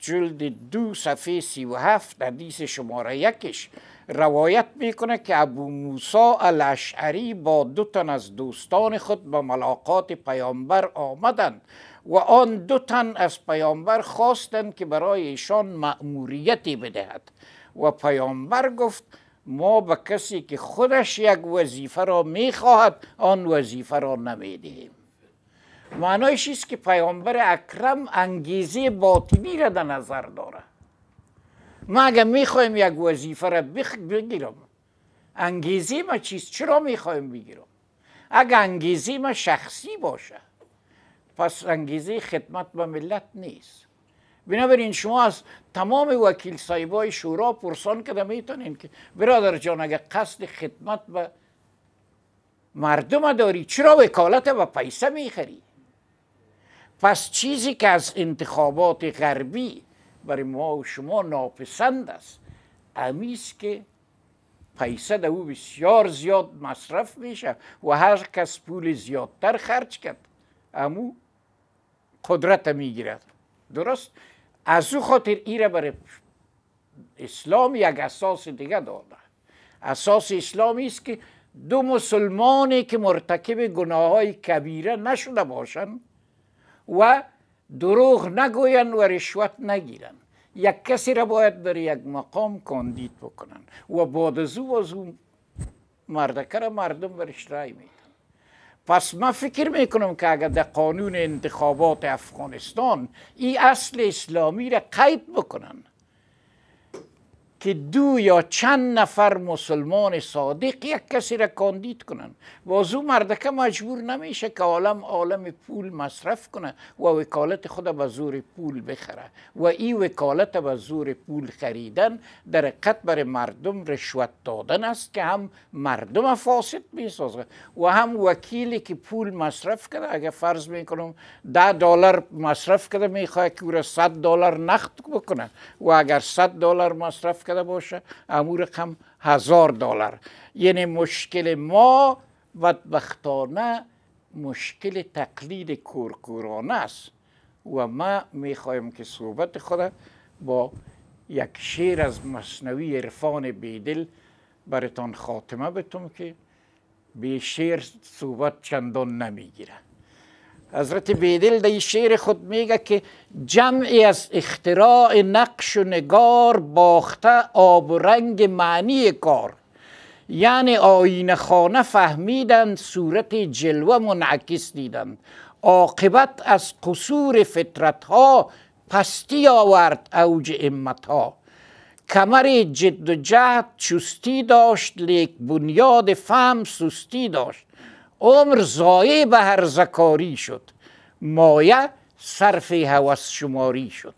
جلد دو صفحه سی و هفت حدیث شماره یکش روایت میکنه که ابو موسا الاشعری با دو تن از دوستان خود به ملاقات پیامبر آمدند و آن دو تن از پیامبر خواستند که برای ایشان مأموریتی بدهد و پیامبر گفت ما به کسی که خودش یک وظیفه را میخواهد آن وظیفه را نمیدهیم معنایش است که پیامبر اکرم انگیزه باطنی را در نظر داره ما اگه میخوایم یک وظیفه را بگیرم انگیزی ما چیست چرا میخوایم بگیرم اگه انگیزی ما شخصی باشه پس انگیزه خدمت به ملت نیست بنابراین شما از تمام وکیل سایبای شورا پرسان که میتونین که برادر جان اگه قصد خدمت به مردم داری چرا وکالت و پیسه میخری پس چیزی که از انتخابات غربی برای ما و شما ناپسند است امیست که پیسه او بسیار زیاد مصرف میشه و هر کس پول زیادتر خرچ کرد اما قدرت میگیرد درست از او خاطر ایره برای اسلام یک اساس دیگه داده اساس اسلامی است که دو مسلمانی که مرتکب گناه های کبیره نشده باشند و دروغ نگوین و رشوت نگیرن یک کسی را باید در یک مقام کاندید بکنن و بعد از او مردکره او مردم برش رای میدن پس من فکر میکنم که اگر در قانون انتخابات افغانستان این اصل اسلامی را قید بکنن که دو یا چند نفر مسلمان صادق یک کسی را کاندید کنن و از او مردکه مجبور نمیشه که عالم عالم پول مصرف کنه و وکالت خود به زور پول بخره و این وکالت به زور پول خریدن در قد بر مردم رشوت دادن است که هم مردم فاسد میسازه و هم وکیلی که پول مصرف کرده اگر فرض میکنم ده دلار مصرف کرده میخواه که او را صد دلار نقد بکنه و اگر صد دلار مصرف کرده باشه امور کم هزار دلار یعنی مشکل ما بدبختانه مشکل تقلید کورکورانه است و ما میخوایم که صحبت خود با یک شعر از مصنوی عرفان بیدل برتان خاتمه بتم که به شعر صحبت چندان نمیگیره حضرت بیدل در شعر خود میگه که جمعی از اختراع نقش و نگار باخته آب و رنگ معنی کار یعنی آین خانه فهمیدند صورت جلوه منعکس دیدند عاقبت از قصور فطرت ها پستی آورد اوج امت ها کمر جد و جهد چستی داشت لیک بنیاد فهم سستی داشت عمر ضایع به هر زکاری شد مایه صرف هوس شماری شد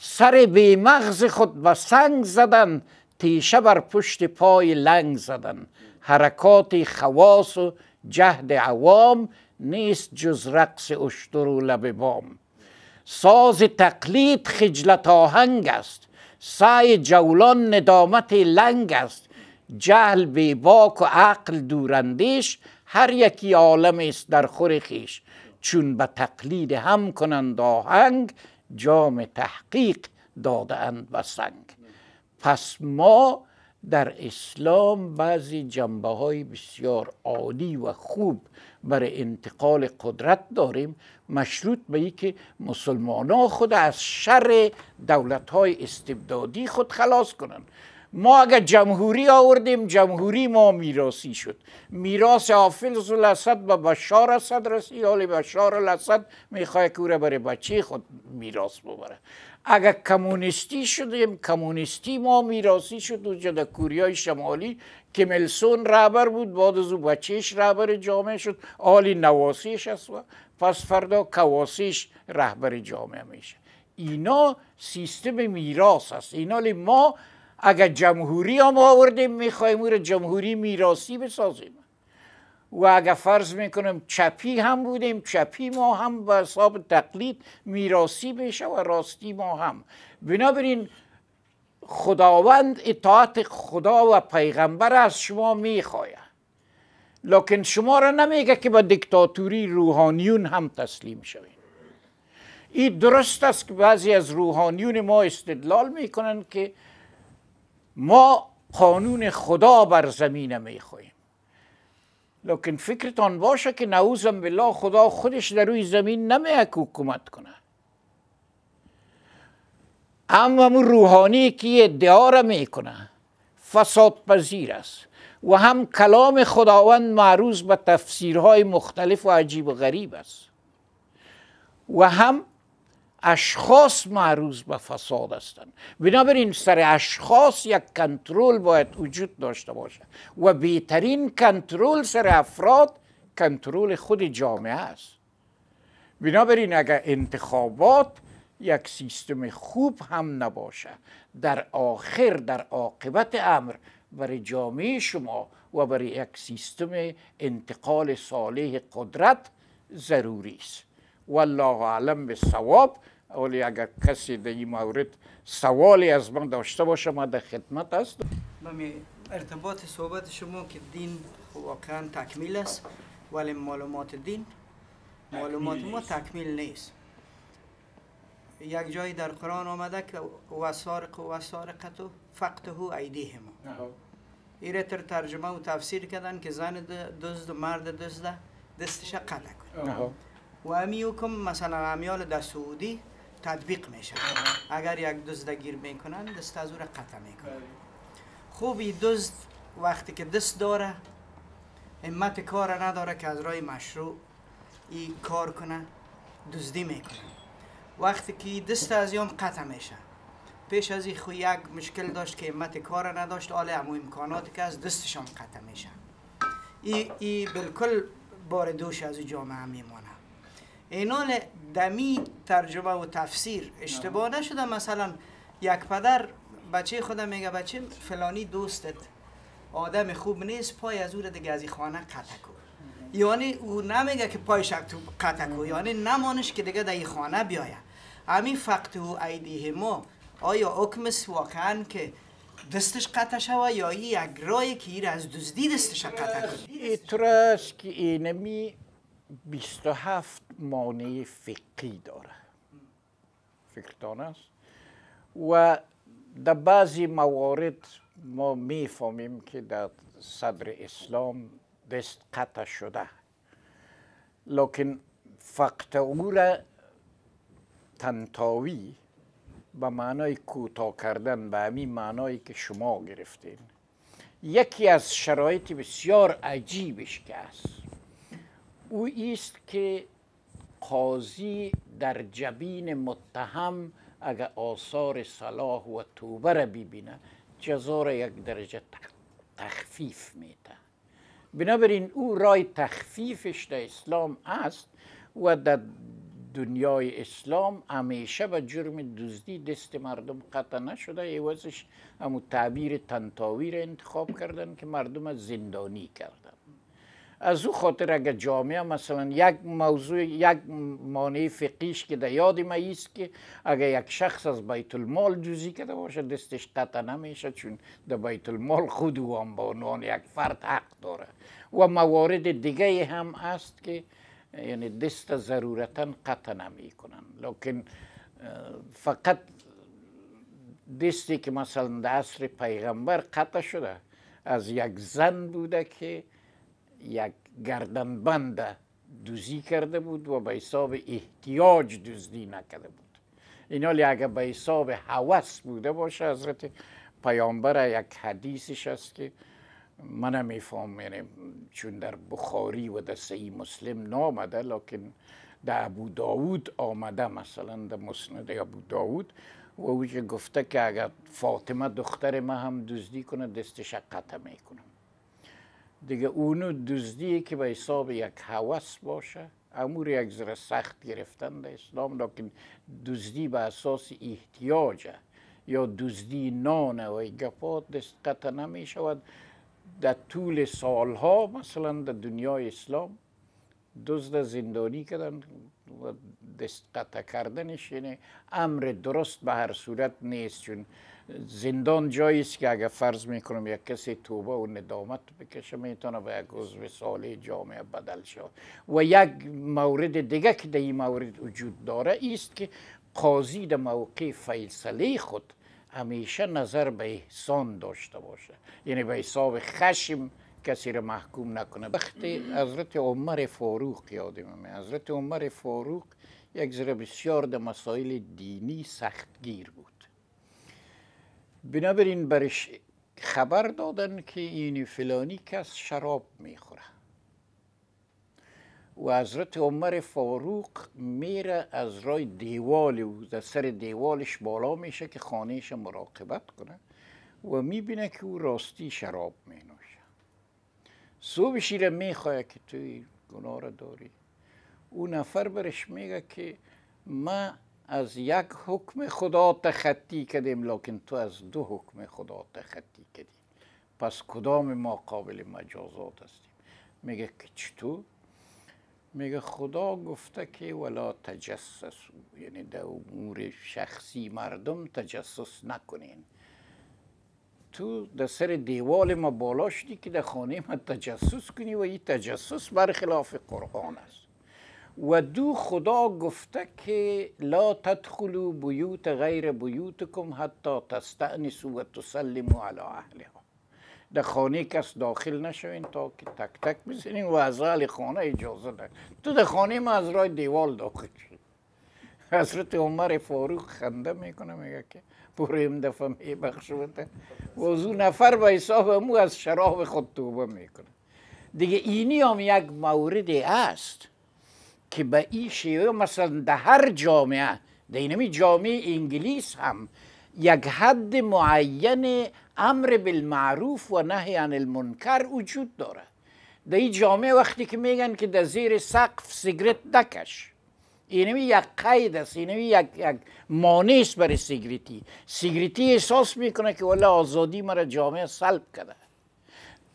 سر بی مغز خود به سنگ زدن تیشه بر پشت پای لنگ زدن حرکات خواص و جهد عوام نیست جز رقص اشتر و لب بام ساز تقلید خجلت آهنگ است سعی جولان ندامت لنگ است جهل بیباک و عقل دوراندیش هر یکی عالم است در خور خیش چون به تقلید هم کنند آهنگ جام تحقیق داده اند سنگ پس ما در اسلام بعضی جنبه های بسیار عالی و خوب برای انتقال قدرت داریم مشروط به اینکه که مسلمان ها خود از شر دولت های استبدادی خود خلاص کنند ما اگر جمهوری آوردیم جمهوری ما میراسی شد میراس و لصد به بشار اسد رسی حال بشار الاسد میخواه که او را برای بچه خود میراس ببره اگر کمونیستی شدیم کمونیستی ما میراسی شد اونجا در کوریای شمالی کملسون رهبر بود بعد از او بچهش رهبر جامعه شد حالی نواسیش است و پس فردا کواسیش رهبر جامعه میشه اینا سیستم میراث است اینا ما اگر جمهوری هم آوردیم میخوایم او جمهوری میراسی بسازیم و اگر فرض میکنم چپی هم بودیم چپی ما هم به حساب تقلید میراسی بشه و راستی ما هم بنابراین خداوند اطاعت خدا و پیغمبر از شما میخواید لکن شما را نمیگه که به دیکتاتوری روحانیون هم تسلیم شوید این درست است که بعضی از روحانیون ما استدلال میکنن که ما قانون خدا بر زمین خواهیم لکن فکرتان باشه که نعوذم بالله خدا خودش در روی زمین نمی حکومت کنه اما روحانی که ادعا را میکنه فساد پذیر است و هم کلام خداوند معروض به تفسیرهای مختلف و عجیب و غریب است و هم اشخاص معروض به فساد هستند بنابراین سر اشخاص یک کنترل باید وجود داشته باشد و بهترین کنترل سر افراد کنترل خود جامعه است بنابراین اگر انتخابات یک سیستم خوب هم نباشه در آخر در عاقبت امر برای جامعه شما و برای یک سیستم انتقال صالح قدرت ضروری است والله اعلم به سواب ولی اگر کسی در این مورد سوالی از من داشته باشه من در خدمت هست ارتباط صحبت شما که دین واقعا تکمیل است ولی معلومات دین معلومات ما تکمیل نیست یک جایی در قرآن آمده که و و سارقت و ایره تر ترجمه و تفسیر کردن که زن دزد و مرد دزده دستش قطع کنه و امیوکم مثلا امیال در سعودی تطبیق میشه اگر یک دزد گیر میکنن دست از او را قطع میکنن بله. خوبی دزد وقتی که دست داره امت کار نداره که از رای مشروع ای کار کنه دزدی میکنه وقتی که دست از یوم قطع میشه پیش از این خو یک مشکل داشت که امت کار نداشت آله امو امکانات که از دستشان قطع میشه ای, ای بالکل بار دوش از جامعه میمانه اینان دمی ترجمه و تفسیر اشتباه نشده مثلا یک پدر بچه خودم میگه بچه فلانی دوستت آدم خوب نیست پای از او را دیگه از خانه قطع کن یعنی او نمیگه که پایش تو قطع کن یعنی نمانش که دیگه در خانه بیاید همین فقط او عیده ما آیا حکمس واقعا که دستش قطع شوه یا یک رای که ایر از دزدی دستش قطع کن. که اینمی 27 مانع فقی داره فکرتان است و در بعضی موارد ما میفهمیم که در صدر اسلام دست قطع شده لکن فقط او را تنتاوی به معنای کوتاه کردن به همین معنایی که شما گرفتین یکی از شرایط بسیار عجیبش که است او است که قاضی در جبین متهم اگر آثار صلاح و توبه را ببینه جزا را یک درجه تخفیف میده بنابراین او رای تخفیفش در اسلام است و در دنیای اسلام همیشه به جرم دزدی دست مردم قطع نشده ایوازش همو تعبیر تنتاوی را انتخاب کردن که مردم زندانی کرد از او خاطر اگر جامعه مثلا یک موضوع یک مانع فقیش که در یاد ما ایست که اگر یک شخص از بیت المال جزی کرده باشه دستش قطع نمیشه چون در بیت المال خود او هم عنوان یک فرد حق داره و موارد دیگه هم است که یعنی دست ضرورتا قطع نمی کنن فقط دستی که مثلا در عصر پیغمبر قطع شده از یک زن بوده که یک گردنبند دوزی کرده بود و به حساب احتیاج دزدی نکرده بود حالی اگر به حساب هوس بوده باشه حضرت پیامبر یک حدیثش است که من نمیفهم یعنی چون در بخاری و در صحیح مسلم نامده لکن در ابو داود آمده مثلا در مسند ابو داود و او گفته که اگر فاطمه دختر ما هم دزدی کنه دستش قطع میکنه دیگه اونو دزدیه که به حساب یک هوس باشه امور یک ذره سخت گرفتن در اسلام لیکن دزدی به اساس احتیاجه یا دزدی نان و گفات دست نمی شود در طول سالها مثلا در دنیای اسلام دزد زندانی کردن و دست قطع کردنش یعنی امر درست به هر صورت نیست چون زندان جایی است که اگر فرض میکنم یک کسی توبه و ندامت بکشه میتونه به یک عضو ساله جامعه بدل شود و یک مورد دیگه که در این مورد وجود داره است که قاضی در موقع فیصله خود همیشه نظر به احسان داشته باشه یعنی به حساب خشم کسی را محکوم نکنه وقتی حضرت عمر فاروق یادم حضرت عمر فاروق یک ذره بسیار در مسائل دینی سختگیر بود بنابراین برش خبر دادن که این فلانی کس شراب میخوره و حضرت عمر فاروق میره از رای دیوال و در سر دیوالش بالا میشه که خانهش مراقبت کنه و میبینه که او راستی شراب مینوشه صبح شیره میخواه که توی گناه را داری او نفر برش میگه که من از یک حکم خدا تخطی کردیم لکن تو از دو حکم خدا تخطی کردیم پس کدام ما قابل مجازات هستیم میگه که چطور میگه خدا گفته که ولا تجسس یعنی در امور شخصی مردم تجسس نکنین تو در سر دیوال ما بالا شدی که در خانه ما تجسس کنی و این تجسس برخلاف قرآن است و دو خدا گفته که لا تدخلو بیوت غیر بیوتکم حتی تستعنسوا و تسلموا علی اهلها در خانه کس داخل نشوین تا که تک تک بزنین و از اهل خانه اجازه ده تو در خانه ما از راه دیوال داخل شد حضرت عمر فاروق خنده میکنه میگه که برو این دفعه بوده و از اون نفر به حساب مو از شراب خود توبه میکنه دیگه اینی هم یک موردی است که به این شیوه مثلا در هر جامعه در اینمی جامعه انگلیس هم یک حد معین امر بالمعروف و نهی عن المنکر وجود داره در این جامعه وقتی که میگن که در زیر سقف سیگرت دکش اینمی یک قید است اینمی یک, یک مانع است برای سیگریتی سیگریتی احساس میکنه که والا آزادی مرا جامعه سلب کرده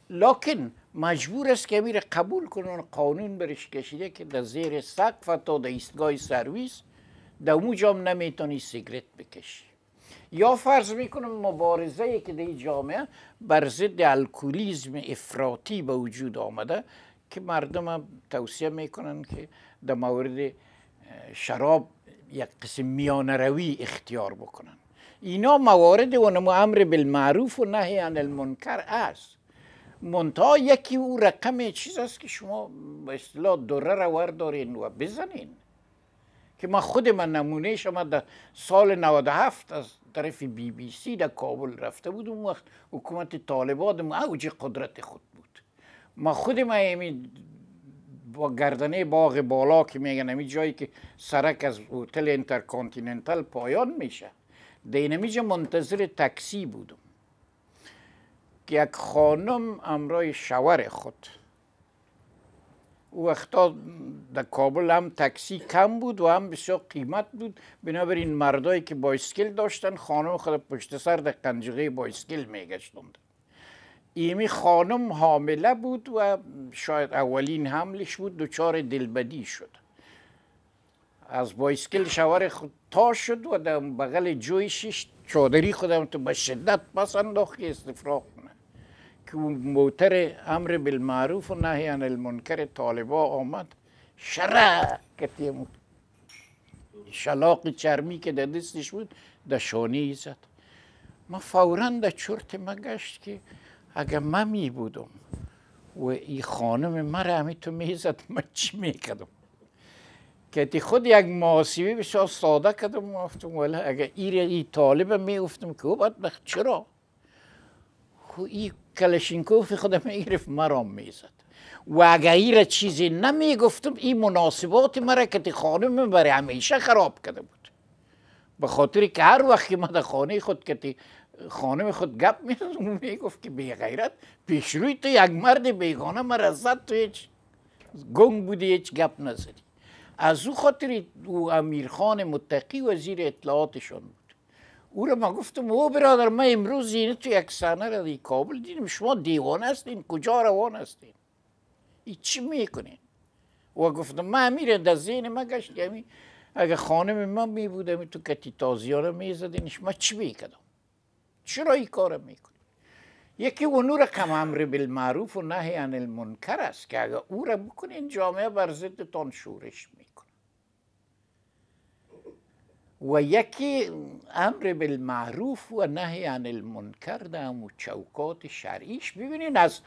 لکن مجبور است که میره قبول کنن قانون برش کشیده که در زیر سقف تا در ایستگاه سرویس در اونجا هم نمیتونی سیگرت بکشی یا فرض میکنم مبارزه ای که در جامعه بر ضد الکلیزم افراطی به وجود آمده که مردم توصیه میکنن که در مورد شراب یک قسم میانه روی اختیار بکنن اینا موارد و امر بالمعروف و نهی عن المنکر است منتها یکی او رقم چیز است که شما به اصطلاح دوره وارد وردارین و بزنین که ما خود من نمونه شما در سال 97 از طرف بی بی سی در کابل رفته بود اون وقت حکومت طالبان اوج قدرت خود بود ما خود ما همین یعنی با گردنه باغ بالا که میگن همین یعنی جایی که سرک از هتل انترکانتیننتال پایان میشه دینمیج منتظر تاکسی بودم یک خانم امرای شوهر خود او وقتا در کابل هم تاکسی کم بود و هم بسیار قیمت بود بنابراین مردایی که بایسکل داشتن خانم خود پشت سر در قنجقه بایسکل میگشتند ایمی خانم حامله بود و شاید اولین حملش بود دوچار دلبدی شد از بایسکل شوهر خود تا شد و در بغل جویشش چادری خودم تو به شدت پس انداخت که استفراغ موتر امر بالمعروف و نهی عن المنکر طالبا آمد شرکت کتیم شلاق چرمی که در دستش بود در شانه زد ما فورا در چرت ما گشت که اگر من می بودم و این خانم مرا همی تو میزد ما چی میکردم که خود یک محاسبه بسیار ساده کدم و اگر ای, ای طالب میفتم که بدبخت چرا خو خب ای کلشینکوف خودم میگرفت مرام میزد و اگر چیزی نمیگفتم این مناسبات مرا که خانم برای همیشه خراب کرده بود به خاطر که هر وقت که من در خانه خود که خانم خود گپ میزد اون میگفت که بی غیرت پیش روی تو یک مرد بیگانه مرا زد تو هیچ گنگ بودی هیچ گپ نزدی از او خاطر او امیرخان متقی وزیر اطلاعاتشان بود او ما گفتم او برادر ما امروز تو یک سنه را دی کابل دیدیم شما دیوان هستین کجا روان هستین ای چی میکنین و گفتم من میره در زین ما گشت یعنی اگه خانم من می تو کتی تازیانه می میزدینش من چی میکنم چرا این کار میکنی یکی اونو رو کم امر بالمعروف و نهی عن المنکر است که اگه او را بکنین جامعه بر تان شورش میکنه و یکی امر بالمعروف و نهی عن المنکر ده و چوکات شرعیش ببینین از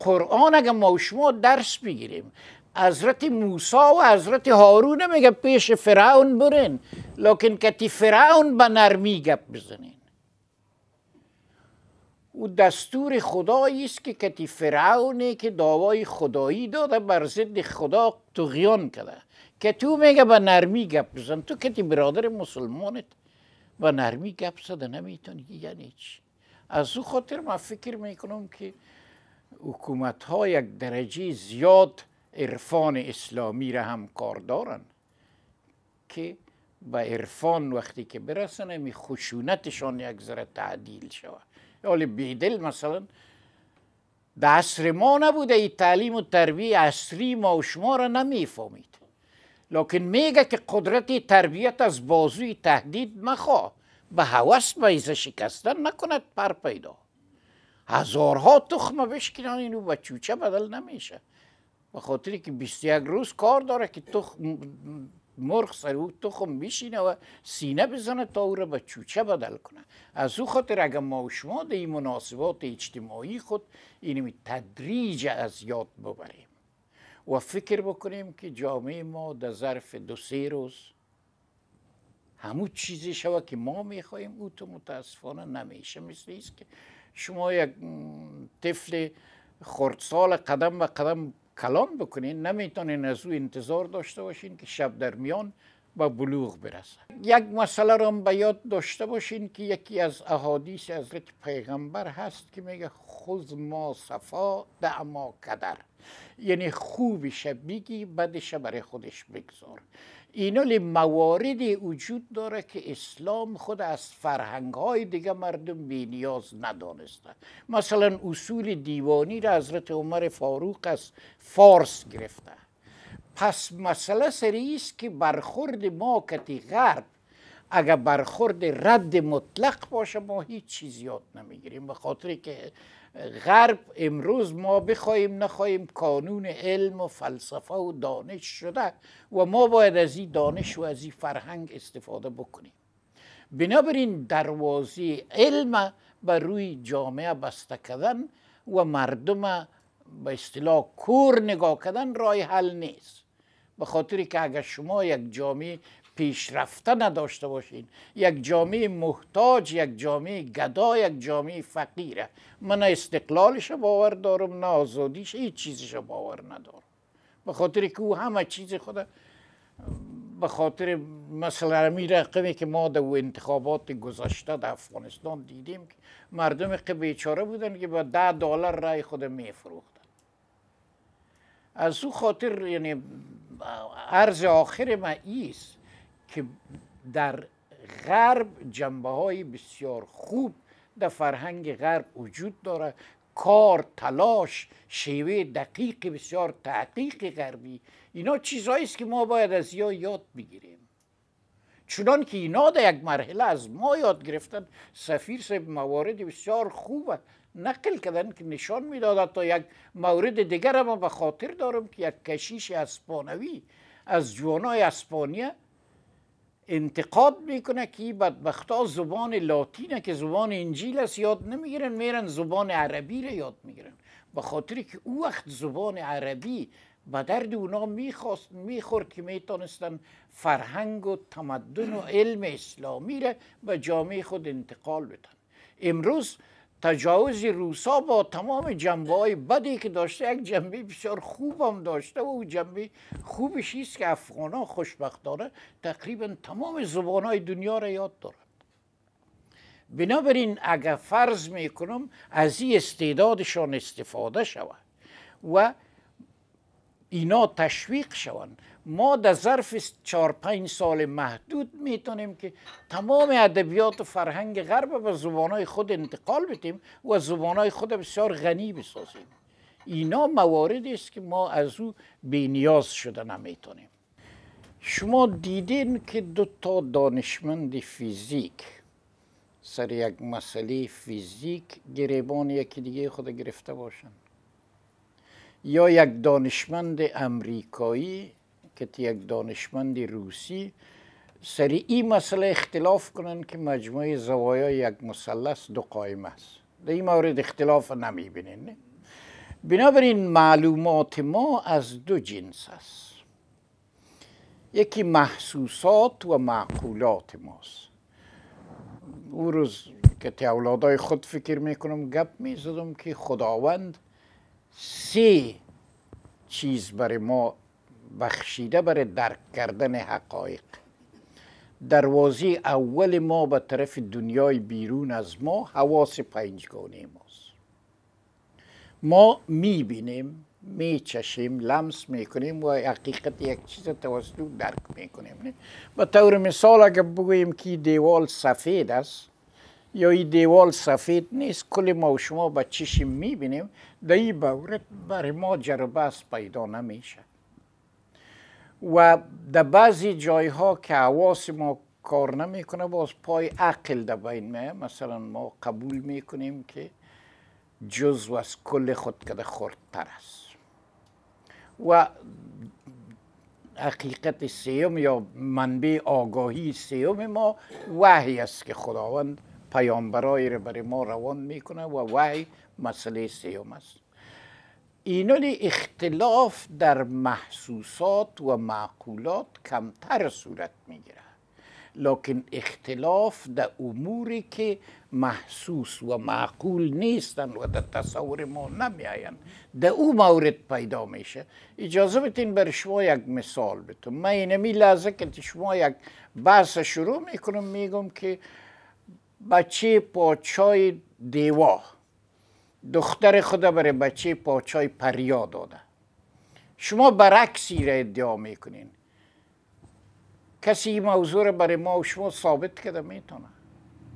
قرآن اگه ما شما درس بگیریم حضرت موسی و حضرت هارون میگه پیش فرعون برین لکن کتی فرعون به نرمی گپ بزنین او دستور خدایی است که کتی فرعونی که دعوای خدایی داده بر ضد خدا تغیان کرده که تو میگه به نرمی گپ بزن تو که برادر مسلمانت به نرمی گپ زده نمیتونی یعنی چی از او خاطر من فکر میکنم که حکومت ها یک درجه زیاد عرفان اسلامی را هم کار دارن که به عرفان وقتی که برسن می یعنی خشونتشان یک ذره تعدیل شود حالی بیدل مثلا در عصر ما نبوده ای تعلیم و تربیه عصری ما و شما را نمیفهمید لکن میگه که قدرت تربیت از بازوی تهدید مخواه به هوس بایزه شکستن نکند پر پیدا هزارها تخمه بشکنن اینو به چوچه بدل نمیشه به خاطری که 21 روز کار داره که تخم مرغ سر او تخم میشینه و سینه بزنه تا او را به چوچه بدل کنه از او خاطر اگر ما و شما در مناسبات اجتماعی خود اینمی تدریج از یاد ببریم و فکر بکنیم که جامعه ما در ظرف دو سه روز همو چیزی شوه که ما میخواهیم او تو متاسفانه نمیشه مثل ایست که شما یک طفل خردسال قدم و قدم کلان بکنین نمیتونین از او انتظار داشته باشین که شب در میان به بلوغ برسه یک مسئله را به یاد داشته باشین که یکی از احادیث حضرت پیغمبر هست که میگه خود ما صفا دعما ما کدر یعنی خوبش بگی بدش برای خودش بگذار لی مواردی وجود داره که اسلام خود از فرهنگ های دیگه مردم بی نیاز ندانسته مثلا اصول دیوانی را حضرت عمر فاروق از فارس گرفته پس مسئله سری است که برخورد ما کتی غرب اگر برخورد رد مطلق باشه ما هیچ چیز یاد نمیگیریم به خاطر که غرب امروز ما بخواهیم نخواهیم کانون علم و فلسفه و دانش شده و ما باید از این دانش و از این فرهنگ استفاده بکنیم بنابراین دروازه علم بر روی جامعه بسته کردن و مردم به اصطلاح کور نگاه کردن رای حل نیست به خاطری که اگر شما یک جامعه پیشرفته نداشته باشین یک جامعه محتاج یک جامعه گدا یک جامعه فقیره من استقلالش باور دارم نه آزادیش هیچ چیزش باور ندارم به خاطر که او همه چیز خود به خاطر مثلا می رقمی که ما در انتخابات گذشته در افغانستان دیدیم که مردم که بیچاره بودن که با ده دلار رای خود می فروختن از او خاطر یعنی عرض آخر ما ایست که در غرب جنبه های بسیار خوب در فرهنگ غرب وجود داره کار تلاش شیوه دقیق بسیار تحقیق غربی اینا چیزهایی است که ما باید از یا یاد بگیریم چونان که اینا در یک مرحله از ما یاد گرفتن سفیر صاحب موارد بسیار خوبه نقل کردن که نشان میداد تا یک مورد دیگر هم به خاطر دارم که یک کشیش اسپانوی از جوانای اسپانیا انتقاد میکنه که این بدبختا زبان لاتینه که زبان انجیل است یاد نمیگیرن میرن زبان عربی را یاد میگیرن به خاطر که او وقت زبان عربی به درد اونا میخواست میخورد که میتونستن فرهنگ و تمدن و علم اسلامی را به جامعه خود انتقال بدن امروز تجاوز روسا با تمام جنبه های بدی که داشته یک جنبه بسیار خوب هم داشته و او جنبه خوبش ایست که افغان ها خوشبختانه تقریبا تمام زبان های دنیا را یاد دارند بنابراین اگر فرض میکنم از این استعدادشان استفاده شود و اینا تشویق شوند ما در ظرف چهار پنج سال محدود میتونیم که تمام ادبیات و فرهنگ غرب به زبانهای خود انتقال بدیم و زبانهای خود بسیار غنی بسازیم اینا مواردی است که ما از او بینیاز شده نمیتونیم شما دیدین که دو تا دانشمند فیزیک سر یک مسئله فیزیک گریبان یکی دیگه خود گرفته باشند یا یک دانشمند امریکایی که یک دانشمند روسی سری این مسئله اختلاف کنن که مجموعه زوایا یک مثلث دو قایم است در این مورد اختلاف نمیبینین نه؟ بنابراین معلومات ما از دو جنس است یکی محسوسات و معقولات ماست او روز که تی اولادای خود فکر میکنم گپ میزدم که خداوند سه چیز برای ما بخشیده برای درک کردن حقایق دروازه اول ما به طرف دنیای بیرون از ما حواس پنجگانه ماست ما میبینیم میچشیم لمس میکنیم و حقیقت یک چیز توسط درک میکنیم به طور مثال اگر بگوییم که دیوال سفید است یا این دیوال سفید نیست کل ما و شما به چشم میبینیم در این بورت بر ما جربه است پیدا نمیشه و در بعضی ها که حواس ما کار نمیکنه باز پای عقل در بین میه مثلا ما قبول میکنیم که جز و از کل خود کده خوردتر است و حقیقت سیوم یا منبع آگاهی سیوم ما وحی است که خداوند پیامبرایی را برای ما روان میکنه و وحی مسئله سیوم است اینان اختلاف در محسوسات و معقولات کمتر صورت گیرد لکن اختلاف در اموری که محسوس و معقول نیستند و در تصور ما آیند. در او مورد پیدا میشه اجازه بتین بر شما یک مثال بتون من می لحظه که شما یک بحث شروع میکنم میگم که بچه پاچای دیواه دختر خدا برای بچه پاچای پریا داده شما برعکسی را ادعا میکنین کسی این موضوع را برای ما و شما ثابت کرده میتونه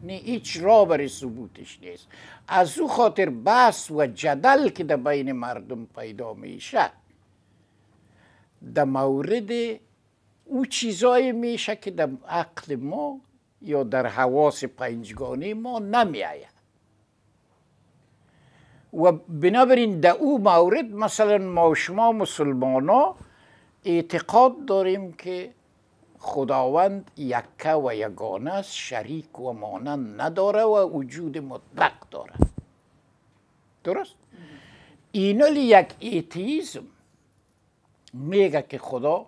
نه هیچ را برای ثبوتش نیست از او خاطر بحث و جدل که در بین مردم پیدا میشه در مورد او چیزایی میشه که در عقل ما یا در حواس پنجگانه ما نمیآید و بنابراین در او مورد مثلا ما شما مسلمان ها اعتقاد داریم که خداوند یکه و یگانه است شریک و مانند نداره و وجود مطلق داره درست؟ اینال یک ایتیزم میگه که خدا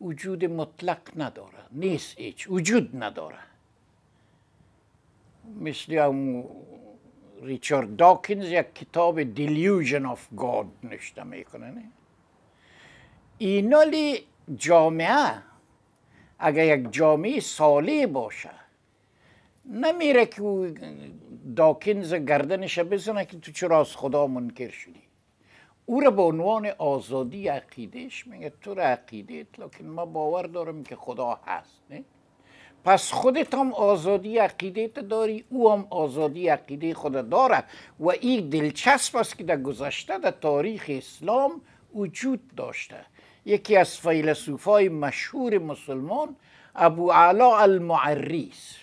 وجود مطلق نداره نیست هیچ وجود نداره مثل ریچارد داکینز یک کتاب دیلیوژن آف گاد نشته میکنه نه؟ اینالی جامعه اگر یک جامعه سالی باشه نمیره که او داکینز گردنش بزنه که تو چرا از خدا منکر شدی او را به عنوان آزادی عقیدهش میگه تو را عقیده لکن ما باور دارم که خدا هست نه؟ پس خودت هم آزادی عقیده داری او هم آزادی عقیده خود دارد و این دلچسپ است که در گذشته در تاریخ اسلام وجود داشته یکی از فیلسوفای مشهور مسلمان ابو علا المعریس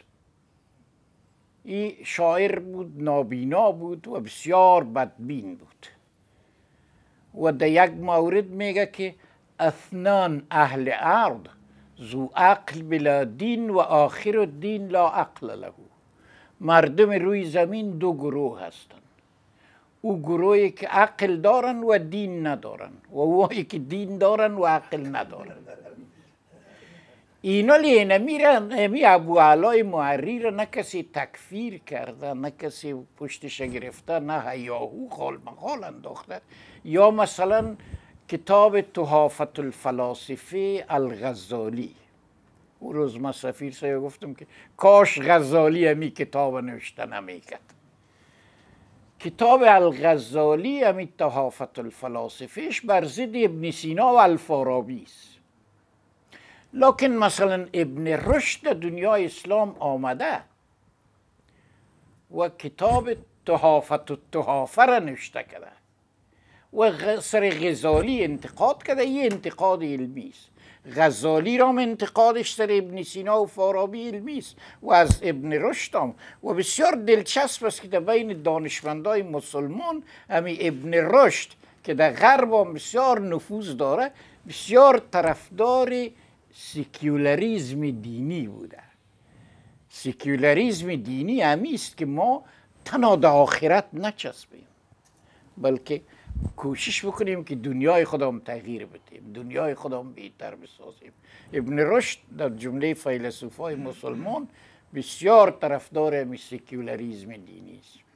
این شاعر بود نابینا بود و بسیار بدبین بود و در یک مورد میگه که اثنان اهل ارد زو عقل بلا دین و آخر دین لا عقل له مردم روی زمین دو گروه هستند او گروهی که عقل دارن و دین ندارن و اوهایی که دین دارن و عقل ندارن اینا لیه میرن امی ابو علای معری را نه کسی تکفیر کرده نه کسی پشتش گرفته نه هیاهو خال مخال انداخته یا مثلا کتاب توحافت الفلاسفه الغزالی او روز ما سفیر سایه گفتم که کاش غزالی همی کتاب نوشته نمیکرد کتاب الغزالی همی تحافت الفلاسفهش بر ضد ابن سینا و الفارابی است لکن مثلا ابن رشد دنیا اسلام آمده و کتاب تحافت و تحافه را نوشته کرده سر غزالی انتقاد کرده یه انتقاد علمی است غزالی رام انتقادش سر ابن سینا و فارابی علمی است و از ابن رشد هم و بسیار دلچسب است که در بین دانشمندای مسلمان همی ابن رشد که در غرب هم بسیار نفوذ داره بسیار طرفدار سیکیولاریزم دینی بوده سیکیولریزم دینی همی است که ما تنها در آخرت نچسبیم بلکه کوشش بکنیم که دنیای خودم تغییر بدیم دنیای خودم بهتر بسازیم ابن رشد در جمله فیلسوفای مسلمان بسیار طرفدار سکولاریزم دینی است